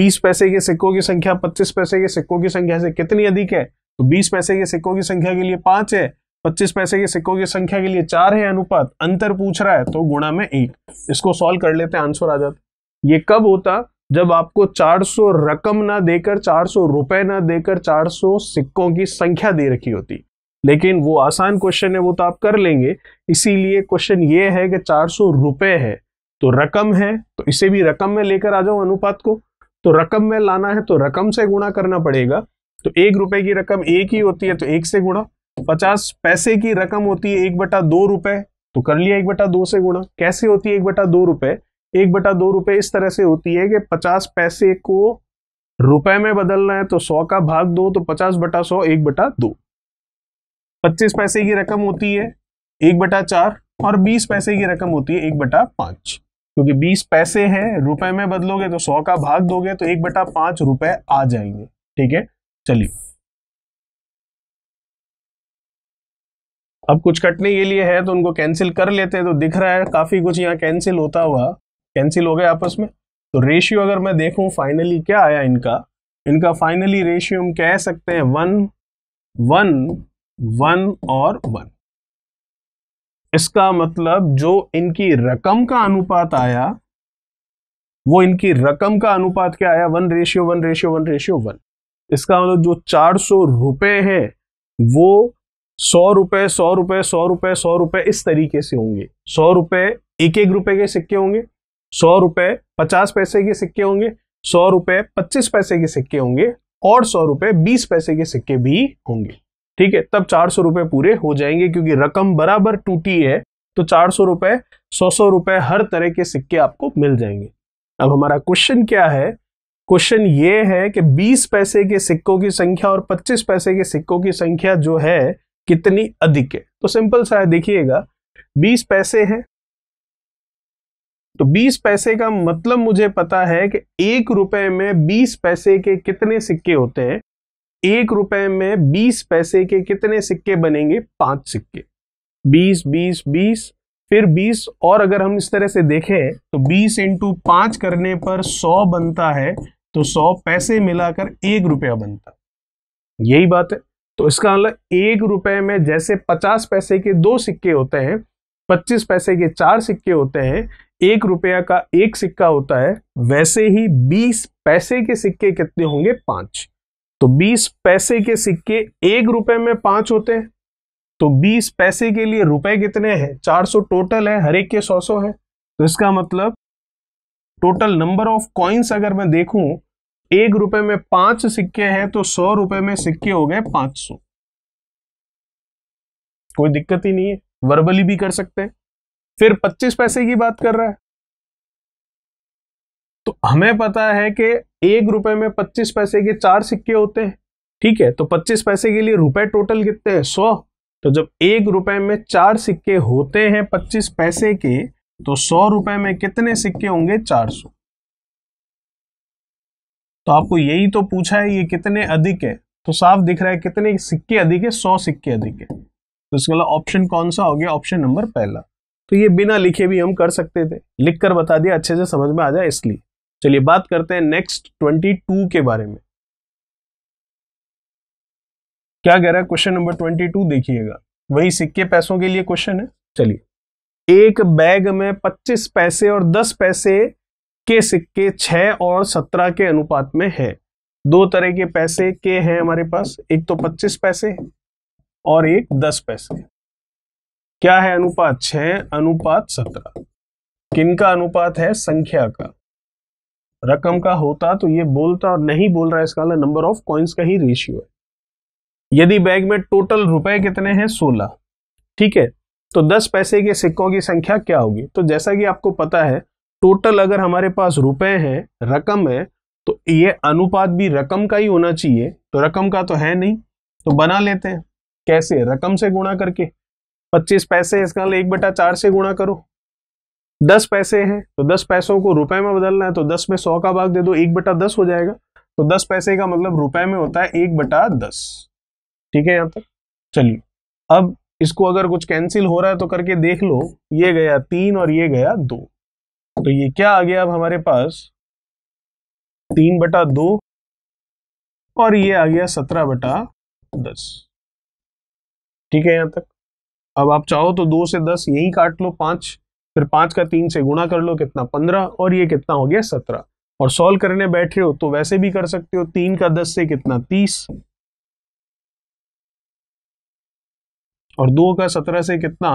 बीस पैसे के सिक्कों की संख्या पच्चीस पैसे के सिक्कों की संख्या से कितनी अधिक है तो बीस पैसे के सिक्कों की संख्या के लिए पांच है पच्चीस पैसे के सिक्कों की संख्या के लिए चार है अनुपात अंतर पूछ रहा है तो गुणा में एक इसको सॉल्व कर लेते आंसर आ जाता ये कब होता जब आपको 400 रकम ना देकर 400 रुपए ना देकर 400 सिक्कों की संख्या दे रखी होती लेकिन वो आसान क्वेश्चन है वो तो आप कर लेंगे इसीलिए क्वेश्चन ये है कि चार रुपए है तो रकम है तो इसे भी रकम में लेकर आ जाओ अनुपात को तो रकम में लाना है तो रकम से गुणा करना पड़ेगा तो एक रुपए की रकम एक ही होती है तो एक से गुणा पचास पैसे की रकम होती है एक बटा दो रुपए तो कर लिया एक बटा दो से गुणा कैसे होती है एक बटा दो रुपए एक बटा दो रुपए इस तरह से होती है कि पचास पैसे को रुपए में बदलना है तो सौ का भाग दो तो पचास बटा सौ एक बटा दो पच्चीस पैसे की रकम होती है एक बटा चार और बीस पैसे की रकम होती है एक बटा पांच क्योंकि बीस पैसे है रुपए में बदलोगे तो सौ का भाग दोगे तो एक बटा पांच रुपए आ जाएंगे ठीक है चलिए अब कुछ कटने के लिए है तो उनको कैंसिल कर लेते हैं तो दिख रहा है काफ़ी कुछ यहाँ कैंसिल होता हुआ कैंसिल हो गया आपस में तो रेशियो अगर मैं देखूँ फाइनली क्या आया इनका इनका फाइनली रेशियो हम कह सकते हैं वन वन वन और वन इसका मतलब जो इनकी रकम का अनुपात आया वो इनकी रकम का अनुपात क्या आया one ratio one ratio one ratio one इसका मतलब जो चार सौ रुपये है वो सौ रुपए सौ रुपए सौ रुपए सौ रुपए इस तरीके से होंगे सौ रुपए एक एक रुपए के सिक्के होंगे सौ रुपए पचास पैसे के सिक्के होंगे सौ रुपए पच्चीस पैसे के सिक्के होंगे और सौ रुपए बीस पैसे के सिक्के भी होंगे ठीक है तब चार सौ रुपए पूरे हो जाएंगे क्योंकि रकम बराबर टूटी है तो चार सौ रुपए सौ सौ रुपए हर तरह के सिक्के आपको मिल जाएंगे अब हमारा क्वेश्चन क्या है क्वेश्चन ये है कि बीस पैसे के सिक्कों की संख्या और पच्चीस पैसे के सिक्कों की संख्या जो है कितनी अधिक है तो सिंपल सा है देखिएगा बीस पैसे हैं तो बीस पैसे का मतलब मुझे पता है कि एक रुपए में बीस पैसे के कितने सिक्के होते हैं एक रुपए में बीस पैसे के कितने सिक्के बनेंगे पांच सिक्के बीस बीस बीस फिर बीस और अगर हम इस तरह से देखें तो बीस इंटू पांच करने पर सौ बनता है तो सौ पैसे मिलाकर एक रुपया बनता यही बात है तो इसका मतलब एक रुपए में जैसे पचास पैसे के दो सिक्के होते हैं पच्चीस पैसे के चार सिक्के होते हैं एक रुपया का एक सिक्का होता है वैसे ही बीस पैसे के सिक्के कितने होंगे पांच तो बीस पैसे के सिक्के एक रुपए में पांच होते हैं तो बीस पैसे के लिए रुपए कितने हैं चार सौ टोटल है हर एक के सौ सौ है तो इसका मतलब टोटल नंबर ऑफ कॉइन्स अगर मैं देखूं एक रुपए में पांच सिक्के हैं तो सौ रुपए में सिक्के हो गए पांच सौ कोई दिक्कत ही नहीं है वर्बली भी कर सकते हैं फिर पच्चीस पैसे की बात कर रहा है तो हमें पता है कि एक रुपए में पच्चीस पैसे के चार सिक्के होते हैं ठीक है तो पच्चीस पैसे के लिए रुपए टोटल कितने हैं सौ तो जब एक रुपए में चार सिक्के होते हैं पच्चीस पैसे के तो सौ रुपए में कितने सिक्के होंगे चार सौ तो आपको यही तो पूछा है ये कितने अधिक है तो साफ दिख रहा है कितने सिक्के अधिक है सौ सिक्के अधिक है तो इसके अलावा ऑप्शन कौन सा हो गया ऑप्शन नंबर पहला तो ये बिना लिखे भी हम कर सकते थे लिख कर बता दिया अच्छे से समझ में आ जाए इसलिए चलिए बात करते हैं नेक्स्ट ट्वेंटी टू के बारे में क्या कह रहा है क्वेश्चन नंबर ट्वेंटी टू देखिएगा वही सिक्के पैसों के लिए क्वेश्चन है चलिए एक बैग में पच्चीस पैसे और दस पैसे के सिक्के छह और सत्रह के अनुपात में है दो तरह के पैसे के हैं हमारे पास एक तो पच्चीस पैसे और एक दस पैसे क्या है अनुपात छ अनुपात सत्रह किन का अनुपात है संख्या का रकम का होता तो ये बोलता और नहीं बोल रहा है इसका नंबर ऑफ कॉइन्स का ही रेशियो है यदि बैग में टोटल रुपए कितने हैं सोलह ठीक है तो दस पैसे के सिक्कों की संख्या क्या होगी तो जैसा कि आपको पता है टोटल अगर हमारे पास रुपए हैं रकम है तो ये अनुपात भी रकम का ही होना चाहिए तो रकम का तो है नहीं तो बना लेते हैं कैसे रकम से गुणा करके पच्चीस पैसे इसका एक बटा चार से गुणा करो दस पैसे हैं तो दस पैसों को रुपए में बदलना है तो दस में सौ का भाग दे दो एक बटा दस हो जाएगा तो दस पैसे का मतलब रुपए में होता है एक बटा दस ठीक है यहाँ तक चलिए अब इसको अगर कुछ कैंसिल हो रहा है तो करके देख लो ये गया तीन और ये गया दो तो ये क्या आ गया अब हमारे पास तीन बटा दो और ये आ गया सत्रह बटा दस ठीक है यहां तक अब आप चाहो तो दो से दस यही काट लो पांच फिर पांच का तीन से गुणा कर लो कितना पंद्रह और ये कितना हो गया सत्रह और सॉल्व करने बैठ रहे हो तो वैसे भी कर सकते हो तीन का दस से कितना तीस और दो का सत्रह से कितना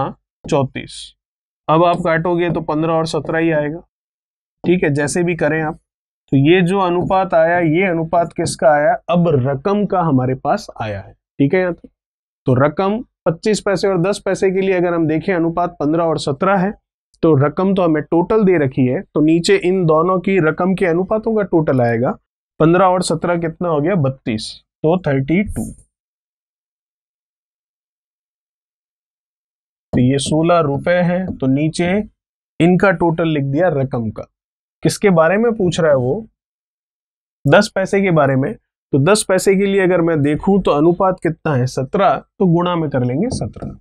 चौतीस अब आप काटोगे तो पंद्रह और सत्रह ही आएगा ठीक है जैसे भी करें आप तो ये जो अनुपात आया ये अनुपात किसका आया अब रकम का हमारे पास आया है ठीक है यहाँ तो, रकम पच्चीस पैसे और दस पैसे के लिए अगर हम देखें अनुपात पंद्रह और सत्रह है तो रकम तो हमें टोटल दे रखी है तो नीचे इन दोनों की रकम के अनुपातों का टोटल आएगा पंद्रह और सत्रह कितना हो गया बत्तीस तो थर्टी टू तो ये सोलह रुपए है तो नीचे इनका टोटल लिख दिया रकम का किसके बारे में पूछ रहा है वो दस पैसे के बारे में तो दस पैसे के लिए अगर मैं देखूं तो अनुपात कितना है सत्रह तो गुणा में कर लेंगे सत्रह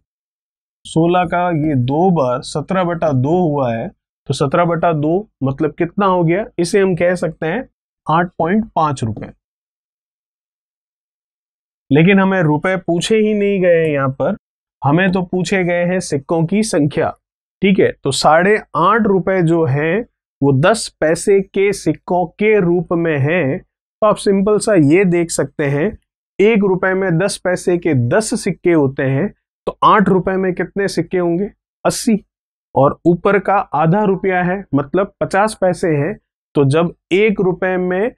सोलह का ये दो बार सत्रह बटा दो हुआ है तो सत्रह बटा दो मतलब कितना हो गया इसे हम कह सकते हैं आठ पॉइंट पांच रुपए लेकिन हमें रुपए पूछे ही नहीं गए यहां पर हमें तो पूछे गए हैं सिक्कों की संख्या ठीक है तो साढ़े आठ रुपए जो है वो दस पैसे के सिक्कों के रूप में है तो आप सिंपल सा ये देख सकते हैं एक रुपए में दस पैसे के दस सिक्के होते हैं तो आठ रुपए में कितने सिक्के होंगे अस्सी और ऊपर का आधा रुपया है मतलब पचास पैसे है तो जब एक रुपए में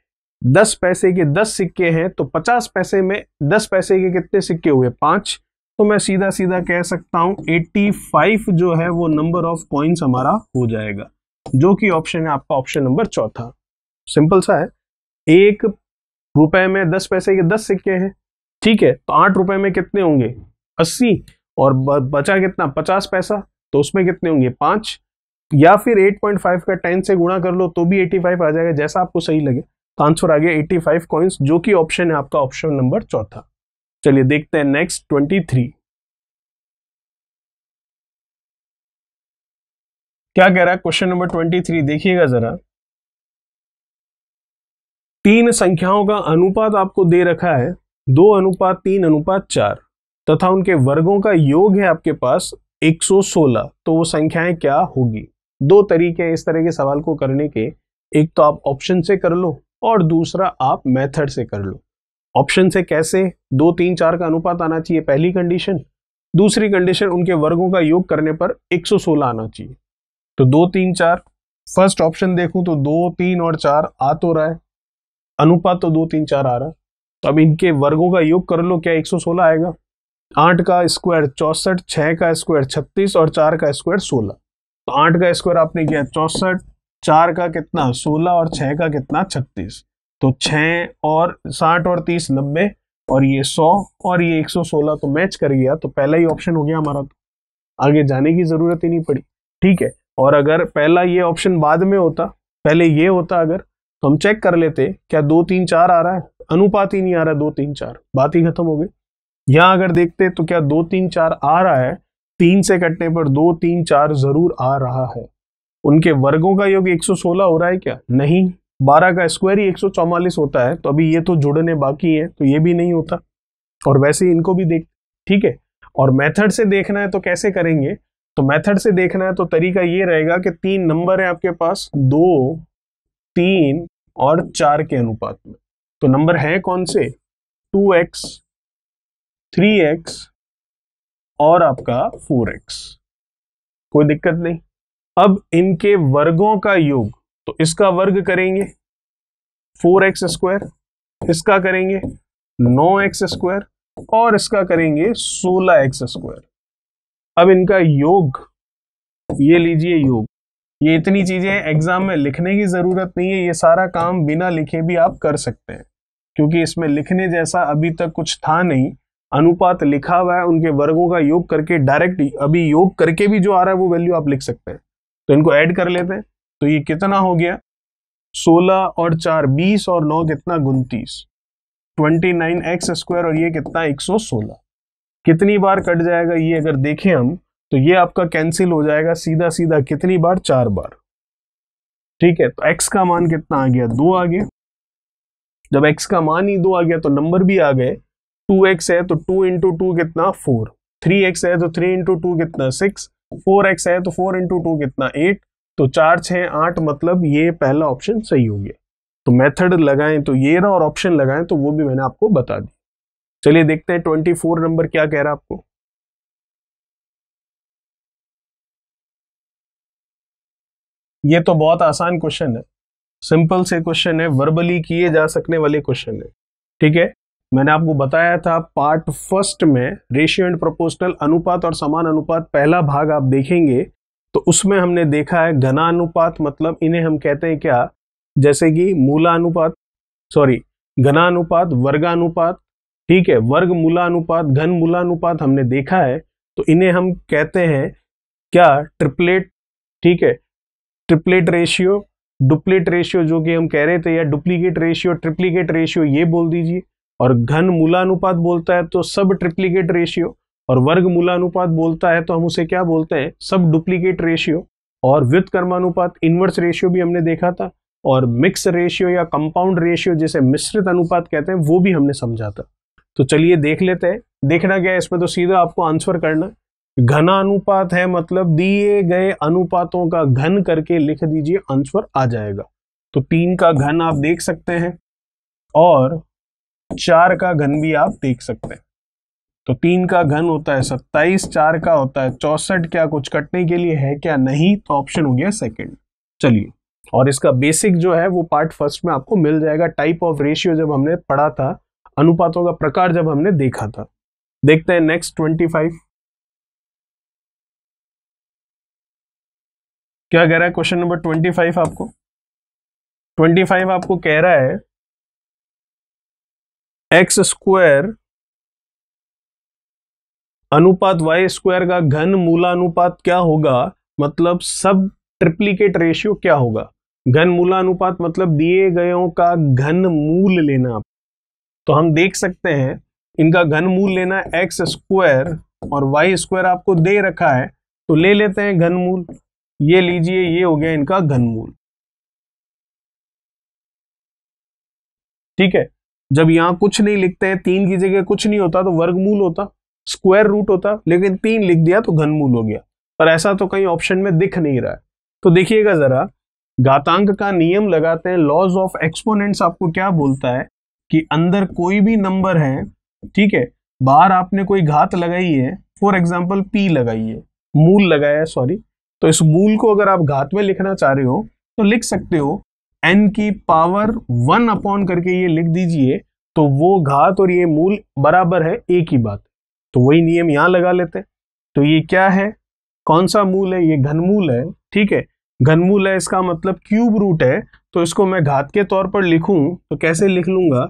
दस पैसे के दस सिक्के हैं तो पचास पैसे में दस पैसे के कितने सिक्के हुए पांच तो मैं सीधा सीधा कह सकता हूँ 85 जो है वो नंबर ऑफ कॉइन्स हमारा हो जाएगा जो कि ऑप्शन है आपका ऑप्शन नंबर चौथा सिंपल सा है एक रुपए में दस पैसे के दस सिक्के हैं ठीक है तो आठ रुपए में कितने होंगे अस्सी और बचा कितना पचास पैसा तो उसमें कितने होंगे पांच या फिर 8.5 का 10 से गुणा कर लो तो भी 85 आ जाएगा जैसा आपको सही लगे तो आंसर आ गया 85 कॉइन्स जो कि ऑप्शन है आपका ऑप्शन नंबर चौथा चलिए देखते हैं नेक्स्ट ट्वेंटी थ्री क्या कह रहा है क्वेश्चन नंबर ट्वेंटी थ्री देखिएगा जरा तीन संख्याओं का अनुपात आपको दे रखा है दो अनुपात तीन अनुपात चार तथा उनके वर्गों का योग है आपके पास 116 तो वो संख्याएं क्या होगी दो तरीके हैं इस तरह के सवाल को करने के एक तो आप ऑप्शन से कर लो और दूसरा आप मेथड से कर लो ऑप्शन से कैसे दो तीन चार का अनुपात आना चाहिए पहली कंडीशन दूसरी कंडीशन उनके वर्गों का योग करने पर 116 आना चाहिए तो दो तीन चार फर्स्ट ऑप्शन देखूं तो दो तीन और चार आ तो रहा है अनुपात तो दो तीन चार आ रहा है तो अब इनके वर्गों का योग कर लो क्या 116 आएगा आठ का स्क्वायर चौसठ छः का स्क्वायर छत्तीस और चार का स्क्वायर सोलह तो आठ का स्क्वायर आपने किया चौसठ चार का कितना सोलह और छः का कितना छत्तीस तो छ और साठ और तीस नब्बे और ये सौ और ये एक सौ सोलह तो मैच कर गया तो पहला ही ऑप्शन हो गया हमारा तो आगे जाने की ज़रूरत ही नहीं पड़ी ठीक है और अगर पहला ये ऑप्शन बाद में होता पहले ये होता अगर तो हम चेक कर लेते क्या दो तीन चार आ रहा है अनुपात ही नहीं आ रहा है दो तीन चार बात ही खत्म हो गई यहाँ अगर देखते तो क्या दो तीन चार आ रहा है तीन से कटने पर दो तीन चार जरूर आ रहा है उनके वर्गों का योग 116 हो रहा है क्या नहीं बारह का स्क्वायर ही एक होता है तो अभी ये तो जुड़ने बाकी है तो ये भी नहीं होता और वैसे इनको भी देख ठीक है और मेथड से देखना है तो कैसे करेंगे तो मेथड से देखना है तो तरीका ये रहेगा कि तीन नंबर है आपके पास दो तीन और चार के अनुपात में तो नंबर है कौन से टू एक्स थ्री एक्स और आपका फोर एक्स कोई दिक्कत नहीं अब इनके वर्गों का योग तो इसका वर्ग करेंगे फोर एक्स स्क्वायर इसका करेंगे नौ एक्स स्क्वायर और इसका करेंगे सोलह एक्स स्क्वायर अब इनका योग ये लीजिए योग ये इतनी चीजें एग्जाम में लिखने की जरूरत नहीं है ये सारा काम बिना लिखे भी आप कर सकते हैं क्योंकि इसमें लिखने जैसा अभी तक कुछ था नहीं अनुपात लिखा हुआ है उनके वर्गों का योग करके डायरेक्ट अभी योग करके भी जो आ रहा है वो वैल्यू आप लिख सकते हैं तो इनको ऐड कर लेते हैं तो ये कितना हो गया 16 और 4 20 और 9 कितना उनतीस 29 एक्स स्क्वायर और ये कितना 116 कितनी बार कट जाएगा ये अगर देखें हम तो ये आपका कैंसिल हो जाएगा सीधा सीधा कितनी बार चार बार ठीक है तो x का मान कितना आ गया दो आ गया जब x का मान ही दो आ गया तो नंबर भी आ गए 2x है तो 2 इंटू टू कितना 4 3x है तो 3 इंटू टू कितना 6 4x है तो 4 इंटू टू कितना एट तो चार छः आठ मतलब ये पहला ऑप्शन सही हो गया तो मेथड लगाएं तो ये रहा और ऑप्शन लगाएं तो वो भी मैंने आपको बता दी चलिए देखते हैं ट्वेंटी फोर नंबर क्या कह रहा है आपको ये तो बहुत आसान क्वेश्चन है सिंपल से क्वेश्चन है वर्बली किए जा सकने वाले क्वेश्चन है ठीक है मैंने आपको बताया था पार्ट फर्स्ट में रेशियो एंड प्रोपोस्टल अनुपात और समान अनुपात पहला भाग आप देखेंगे तो उसमें हमने देखा है घनानुपात मतलब इन्हें हम कहते हैं क्या जैसे कि मूलानुपात सॉरी घनानुपात वर्गानुपात ठीक है वर्ग मूलानुपात घन मूलानुपात हमने देखा है तो इन्हें हम कहते हैं क्या ट्रिपलेट ठीक है ट्रिपलेट रेशियो डुप्लेट रेशियो जो कि हम कह रहे थे या डुप्लीकेट रेशियो ट्रिप्लीकेट रेशियो ये बोल दीजिए और घन मूलानुपात बोलता है तो सब ट्रिप्लीकेट रेशियो और वर्ग मूलानुपात बोलता है तो हम उसे क्या बोलते हैं सब डुप्लीकेट रेशियो और कर्मानुपात इन्वर्स रेशियो भी हमने देखा था और मिक्स रेशियो या कंपाउंड रेशियो जिसे मिश्रित अनुपात कहते हैं वो भी हमने समझा था तो चलिए देख लेते हैं देखना क्या है इसमें तो सीधा आपको आंसर करना घना अनुपात है मतलब दिए गए अनुपातों का घन करके लिख दीजिए आंसर आ जाएगा तो तीन का घन आप देख सकते हैं और चार का घन भी आप देख सकते हैं तो तीन का घन होता है सत्ताईस चार का होता है चौसठ क्या कुछ कटने के लिए है क्या नहीं तो ऑप्शन हो गया सेकंड चलिए और इसका बेसिक जो है वो पार्ट फर्स्ट में आपको मिल जाएगा टाइप ऑफ रेशियो जब हमने पढ़ा था अनुपातों का प्रकार जब हमने देखा था देखते हैं नेक्स्ट ट्वेंटी फाइव क्या कह रहा है क्वेश्चन नंबर ट्वेंटी फाइव आपको ट्वेंटी फाइव आपको कह रहा है एक्स स्क्वायर अनुपात वाई स्क्वायर का घन मूलानुपात क्या होगा मतलब सब ट्रिप्लीकेट रेशियो क्या होगा घन मूलानुपात मतलब दिए गयों का घन मूल लेना तो हम देख सकते हैं इनका घन मूल लेना एक्स स्क्वायर और वाई स्क्वायर आपको दे रखा है तो ले लेते हैं घन मूल ये लीजिए ये हो गया इनका घन मूल ठीक है जब यहां कुछ नहीं लिखते हैं तीन की जगह कुछ नहीं होता तो वर्गमूल होता स्क्वायर रूट होता लेकिन तीन लिख दिया तो घनमूल हो गया पर ऐसा तो कहीं ऑप्शन में दिख नहीं रहा है तो देखिएगा जरा घातांक का नियम लगाते हैं लॉज ऑफ एक्सपोनेंट्स आपको क्या बोलता है कि अंदर कोई भी नंबर है ठीक है बाहर आपने कोई घात लगाई है फॉर एग्जाम्पल पी लगाई है मूल लगाया है सॉरी तो इस मूल को अगर आप घात में लिखना चाह रहे हो तो लिख सकते हो एन की पावर वन अपॉन करके ये लिख दीजिए तो वो घात और ये मूल बराबर है ए की बात तो वही नियम यहां लगा लेते तो ये क्या है कौन सा मूल है ये घनमूल है ठीक है घनमूल है इसका मतलब क्यूब रूट है तो इसको मैं घात के तौर पर लिखूं तो कैसे लिख लूंगा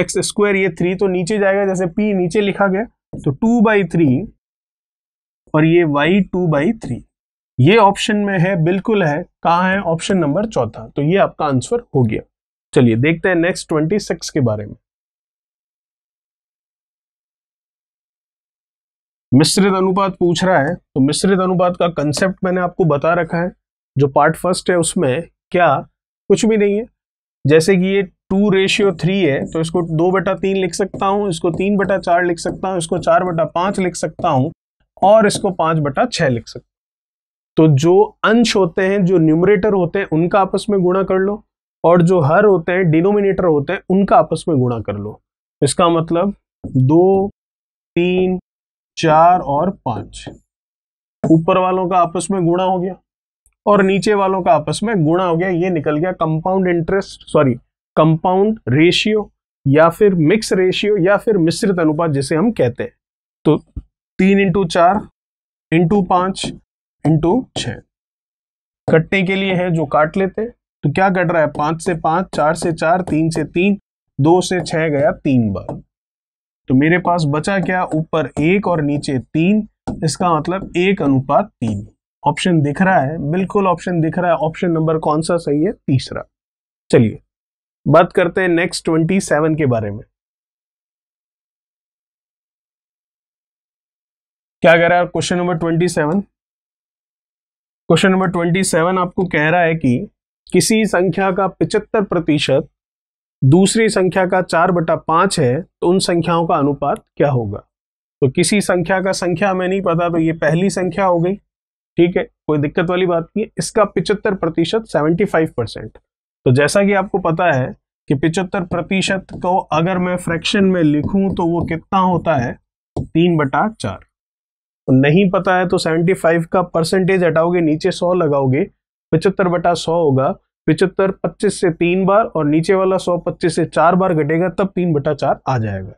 एक्स स्क्वायर ये थ्री तो नीचे जाएगा जैसे पी नीचे लिखा गया तो टू बाई थ्री और ये वाई टू बाई थ्री ये ऑप्शन में है बिल्कुल है कहा है ऑप्शन नंबर चौथा तो ये आपका आंसर हो गया चलिए देखते हैं नेक्स्ट ट्वेंटी सिक्स के बारे में मिश्रित अनुपात पूछ रहा है तो मिश्रित अनुपात का कंसेप्ट मैंने आपको बता रखा है जो पार्ट फर्स्ट है उसमें क्या कुछ भी नहीं है जैसे कि ये टू रेशियो थ्री है तो इसको दो बटा तीन लिख सकता हूँ इसको तीन बटा चार लिख सकता हूँ इसको चार बटा पाँच लिख सकता हूँ और इसको पाँच बटा छः लिख सकता तो जो अंश होते हैं जो न्यूमरेटर होते हैं उनका आपस में गुणा कर लो और जो हर होते हैं डिनोमिनेटर होते हैं उनका आपस में गुणा कर लो इसका मतलब दो तीन चार और पांच ऊपर वालों का आपस में गुणा हो गया और नीचे वालों का आपस में गुणा हो गया ये निकल गया compound interest sorry compound ratio या फिर मिक्स रेशियो या फिर मिश्रित अनुपात जिसे हम कहते हैं तो तीन इंटू चार इंटू पांच इंटू छ कटने के लिए है जो काट लेते तो क्या कट रहा है पांच से पांच चार से चार तीन से तीन दो से छह गया तीन बार तो मेरे पास बचा क्या ऊपर एक और नीचे तीन इसका मतलब एक अनुपात तीन ऑप्शन दिख रहा है बिल्कुल ऑप्शन दिख रहा है ऑप्शन नंबर कौन सा सही है तीसरा चलिए बात करते हैं नेक्स्ट ट्वेंटी सेवन के बारे में क्या कह रहा है question number twenty seven question number twenty seven आपको कह रहा है कि किसी संख्या का पिचहत्तर प्रतिशत दूसरी संख्या का चार बटा पाँच है तो उन संख्याओं का अनुपात क्या होगा तो किसी संख्या का संख्या हमें नहीं पता तो ये पहली संख्या हो गई ठीक है कोई दिक्कत वाली बात नहीं है इसका पिचहत्तर प्रतिशत सेवेंटी फाइव परसेंट तो जैसा कि आपको पता है कि पिचहत्तर प्रतिशत को अगर मैं फ्रैक्शन में लिखूं तो वो कितना होता है तीन बटा चार तो नहीं पता है तो सेवेंटी फाइव का परसेंटेज हटाओगे नीचे सौ लगाओगे पिचहत्तर बटा सौ होगा पिचहत्तर पच्चीस से तीन बार और नीचे वाला सौ पच्चीस से चार बार घटेगा तब तीन बटा चार आ जाएगा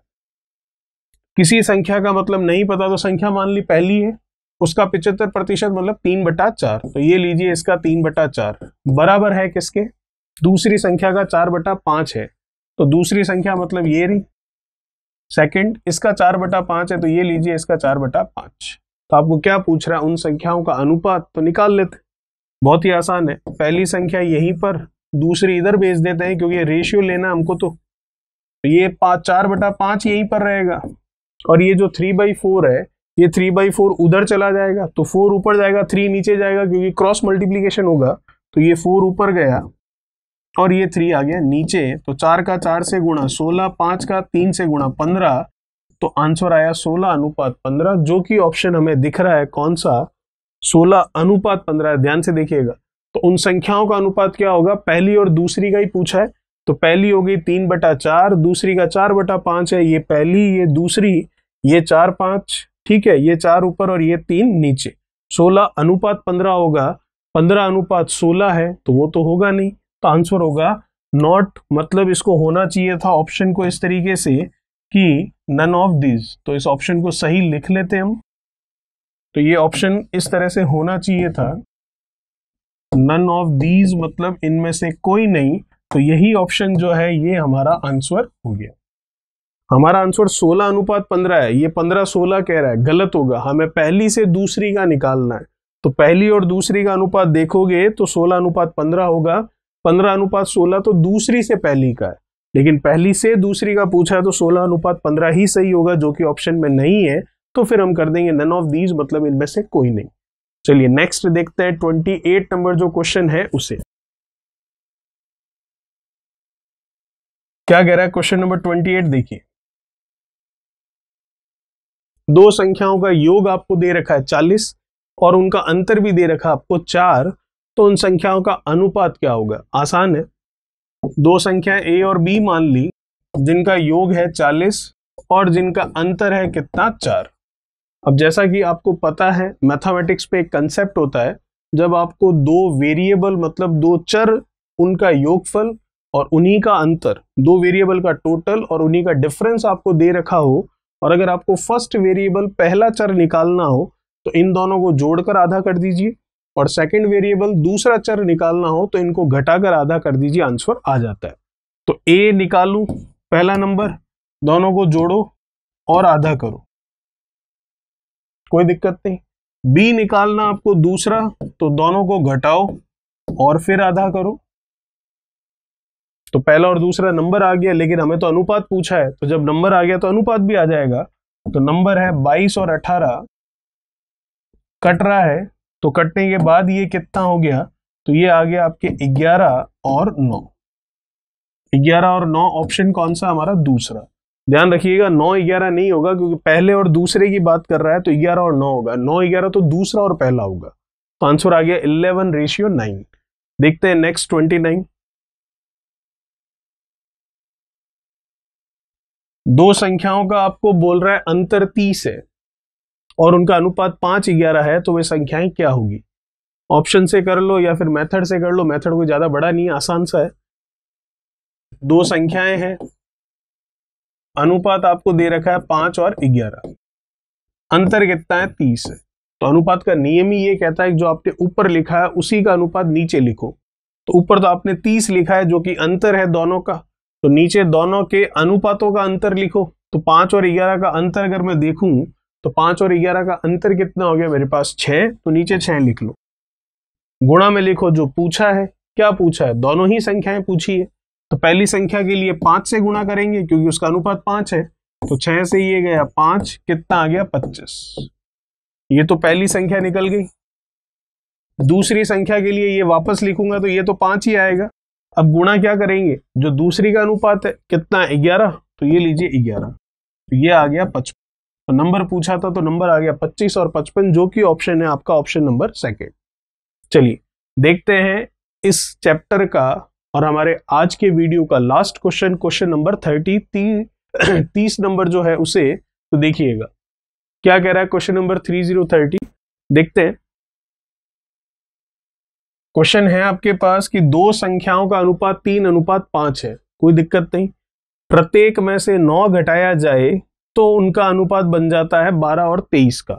किसी संख्या का मतलब नहीं पता तो संख्या मान ली पहली है उसका पिचहत्तर प्रतिशत मतलब तीन बटा चार तो ये लीजिए इसका तीन बटा चार बराबर है किसके दूसरी संख्या का चार बटा पांच है तो दूसरी संख्या मतलब ये रही सेकंड इसका चार बटा पांच है तो ये लीजिए इसका चार बटा पांच तो आपको क्या पूछ रहा है उन संख्याओं का अनुपात तो निकाल लेते बहुत ही आसान है पहली संख्या यहीं पर दूसरी इधर भेज देते हैं क्योंकि रेशियो लेना हमको तो ये पाँच चार बटा पाँच यहीं पर रहेगा और ये जो थ्री बाई फोर है ये थ्री बाई फोर उधर चला जाएगा तो फोर ऊपर जाएगा थ्री नीचे जाएगा क्योंकि क्रॉस मल्टीप्लीकेशन होगा तो ये फोर ऊपर गया और ये थ्री आ गया नीचे तो चार का चार से गुणा सोलह पाँच का तीन से गुणा पंद्रह तो आंसर आया सोलह अनुपात पंद्रह जो कि ऑप्शन हमें दिख रहा है कौन सा सोलह अनुपात पंद्रह ध्यान से देखिएगा तो उन संख्याओं का अनुपात क्या होगा पहली और दूसरी का ही पूछा है तो पहली हो गई तीन बटा चार दूसरी का चार बटा पांच है ये पहली ये दूसरी ये चार पांच ठीक है ये चार ऊपर और ये तीन नीचे सोलह अनुपात पंद्रह होगा पंद्रह अनुपात सोलह है तो वो तो होगा नहीं तो आंसर होगा नॉट मतलब इसको होना चाहिए था ऑप्शन को इस तरीके से कि नन ऑफ दीज तो इस ऑप्शन को सही लिख लेते हम तो ये ऑप्शन इस तरह से होना चाहिए था नन ऑफ दीज मतलब इनमें से कोई नहीं तो यही ऑप्शन जो है ये हमारा आंसर हो गया हमारा आंसर 16 अनुपात 15 है ये 15 16 कह रहा है गलत होगा हमें हाँ, पहली से दूसरी का निकालना है तो पहली और दूसरी का अनुपात देखोगे तो 16 अनुपात 15 होगा 15 अनुपात 16 तो दूसरी से पहली का है लेकिन पहली से दूसरी का पूछा है तो 16 अनुपात 15 ही सही होगा जो कि ऑप्शन में नहीं है तो फिर हम कर देंगे नन ऑफ दीज मतलब इनमें से कोई नहीं चलिए नेक्स्ट देखते हैं ट्वेंटी एट नंबर जो क्वेश्चन है उसे क्या कह रहा है क्वेश्चन नंबर ट्वेंटी एट देखिए दो संख्याओं का योग आपको दे रखा है चालीस और उनका अंतर भी दे रखा है आपको चार तो उन संख्याओं का अनुपात क्या होगा आसान है दो संख्या ए और बी मान ली जिनका योग है चालीस और जिनका अंतर है कितना चार अब जैसा कि आपको पता है मैथमेटिक्स पे एक कंसेप्ट होता है जब आपको दो वेरिएबल मतलब दो चर उनका योगफल और उन्हीं का अंतर दो वेरिएबल का टोटल और उन्हीं का डिफरेंस आपको दे रखा हो और अगर आपको फर्स्ट वेरिएबल पहला चर निकालना हो तो इन दोनों को जोड़कर आधा कर दीजिए और सेकंड वेरिएबल दूसरा चर निकालना हो तो इनको घटाकर आधा कर दीजिए आंसर आ जाता है तो ए निकालू पहला नंबर दोनों को जोड़ो और आधा करो कोई दिक्कत नहीं बी निकालना आपको दूसरा तो दोनों को घटाओ और फिर आधा करो तो पहला और दूसरा नंबर आ गया लेकिन हमें तो अनुपात पूछा है तो जब नंबर आ गया तो अनुपात भी आ जाएगा तो नंबर है 22 और 18 कट रहा है तो कटने के बाद ये कितना हो गया तो ये आ गया आपके 11 और 9 11 और 9 ऑप्शन कौन सा हमारा दूसरा ध्यान रखिएगा नौ ग्यारह नहीं होगा क्योंकि पहले और दूसरे की बात कर रहा है तो ग्यारह और नौ होगा नौ ग्यारह तो दूसरा और पहला होगा तो आंसर आ गया इलेवन रेशियो नाइन देखते हैं नेक्स्ट ट्वेंटी नाइन दो संख्याओं का आपको बोल रहा है अंतर तीस है और उनका अनुपात पांच ग्यारह है तो वे संख्याएं क्या होगी ऑप्शन से कर लो या फिर मेथड से कर लो मेथड को ज्यादा बड़ा नहीं आसान सा है दो संख्याएं हैं अनुपात आपको दे रखा है पांच और ग्यारह अंतर कितना है तीस तो अनुपात का नियम ही ये कहता है जो आपने ऊपर लिखा है उसी का अनुपात नीचे लिखो तो ऊपर तो आपने तीस लिखा है जो कि अंतर है दोनों का तो नीचे दोनों के अनुपातों का अंतर लिखो तो पांच और ग्यारह का अंतर अगर मैं देखूं तो पांच और ग्यारह का अंतर कितना हो गया मेरे पास छह तो नीचे छह लिख लो गुणा में लिखो जो पूछा है क्या पूछा है दोनों ही संख्याएं पूछी है तो पहली संख्या के लिए पांच से गुणा करेंगे क्योंकि उसका अनुपात पांच है तो छह से ये गया पांच कितना आ गया पच्चीस ये तो पहली संख्या निकल गई दूसरी संख्या के लिए ये वापस लिखूंगा तो ये तो पांच ही आएगा अब गुणा क्या करेंगे जो दूसरी का अनुपात है कितना है ग्यारह तो ये लीजिए ग्यारह तो ये आ गया पचपन तो नंबर पूछा था तो नंबर आ गया पच्चीस और पचपन जो कि ऑप्शन है आपका ऑप्शन नंबर सेकेंड चलिए देखते हैं इस चैप्टर का और हमारे आज के वीडियो का last question question number thirty ती, तीस नंबर जो है उसे तो देखिएगा क्या कह रहा है question number three zero thirty देखते हैं क्वेश्चन है आपके पास कि दो संख्याओं का अनुपात तीन अनुपात पांच है कोई दिक्कत नहीं प्रत्येक में से नौ घटाया जाए तो उनका अनुपात बन जाता है बारह और तेईस का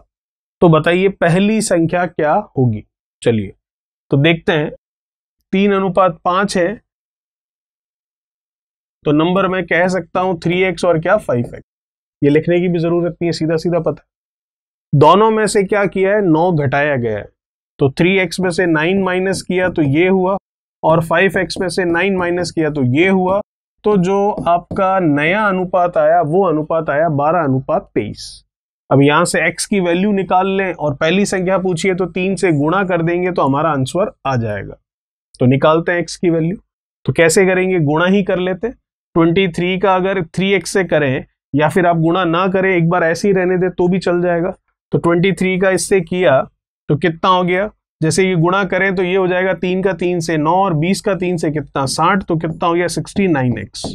तो बताइए पहली संख्या क्या होगी चलिए तो देखते हैं तीन अनुपात पांच है तो नंबर मैं कह सकता हूं थ्री एक्स और क्या फाइव एक्स ये लिखने की भी ज़रूरत नहीं है सीधा सीधा पता दोनों में से क्या किया है नौ घटाया गया है तो थ्री एक्स में से नाइन माइनस किया तो ये हुआ और फाइव एक्स में से नाइन माइनस किया तो ये हुआ तो जो आपका नया अनुपात आया वो अनुपात आया बारह अनुपात तेईस अब यहां से x की वैल्यू निकाल लें और पहली संख्या पूछिए तो तीन से गुणा कर देंगे तो हमारा आंसर आ जाएगा तो निकालते हैं x की वैल्यू तो कैसे करेंगे गुणा ही कर लेते हैं ट्वेंटी थ्री का अगर थ्री एक्स से करें या फिर आप गुणा ना करें एक बार ऐसे ही रहने दें तो भी चल जाएगा तो ट्वेंटी थ्री का इससे किया तो कितना हो गया जैसे ये गुणा करें तो ये हो जाएगा तीन का तीन से नौ और बीस का तीन से कितना साठ तो कितना हो गया सिक्सटी नाइन एक्स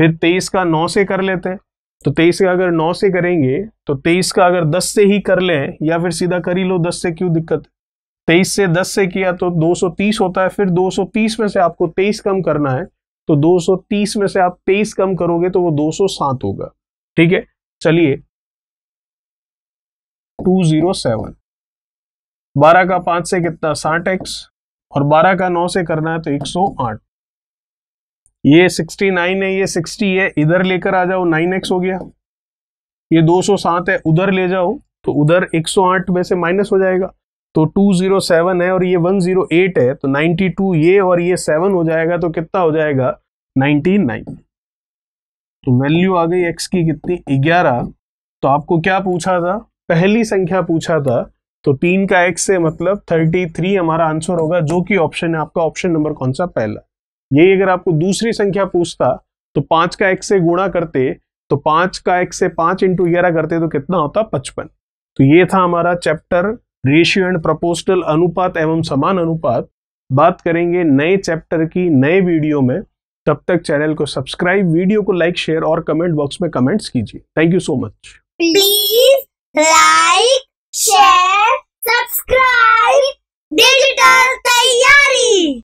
फिर तेईस का नौ से कर लेते हैं तो तेईस का अगर नौ से करेंगे तो तेईस का अगर दस से ही कर लें या फिर सीधा कर ही लो दस से क्यों दिक्कत है तेईस से दस से किया तो 230 होता है फिर 230 में से आपको तेईस कम करना है तो 230 में से आप 23 कम करोगे तो वो 207 होगा ठीक है चलिए 207 12 का 5 से कितना साठ एक्स और 12 का 9 से करना है तो 108 ये 69 है ये 60 है इधर लेकर आ जाओ 9x हो गया ये 207 है उधर ले जाओ तो उधर 108 में से माइनस हो जाएगा तो 207 है और ये 108 है तो 92 ये और ये 7 हो जाएगा तो कितना हो जाएगा 99 तो वैल्यू आ गई एक्स की कितनी 11 तो आपको क्या पूछा था पहली संख्या पूछा था तो तीन का एक्स से मतलब 33 हमारा आंसर होगा जो कि ऑप्शन है आपका ऑप्शन नंबर कौन सा पहला ये अगर आपको दूसरी संख्या पूछता तो पांच का एक्स से गुणा करते तो पांच का एक्स से पांच इंटू ग्यारह करते तो कितना होता पचपन तो ये था हमारा चैप्टर रेशियो एंड प्रपोस्टल अनुपात एवं समान अनुपात बात करेंगे नए चैप्टर की नए वीडियो में तब तक चैनल को सब्सक्राइब वीडियो को लाइक शेयर और कमेंट बॉक्स में कमेंट्स कीजिए thank you so much please like share subscribe digital तैयारी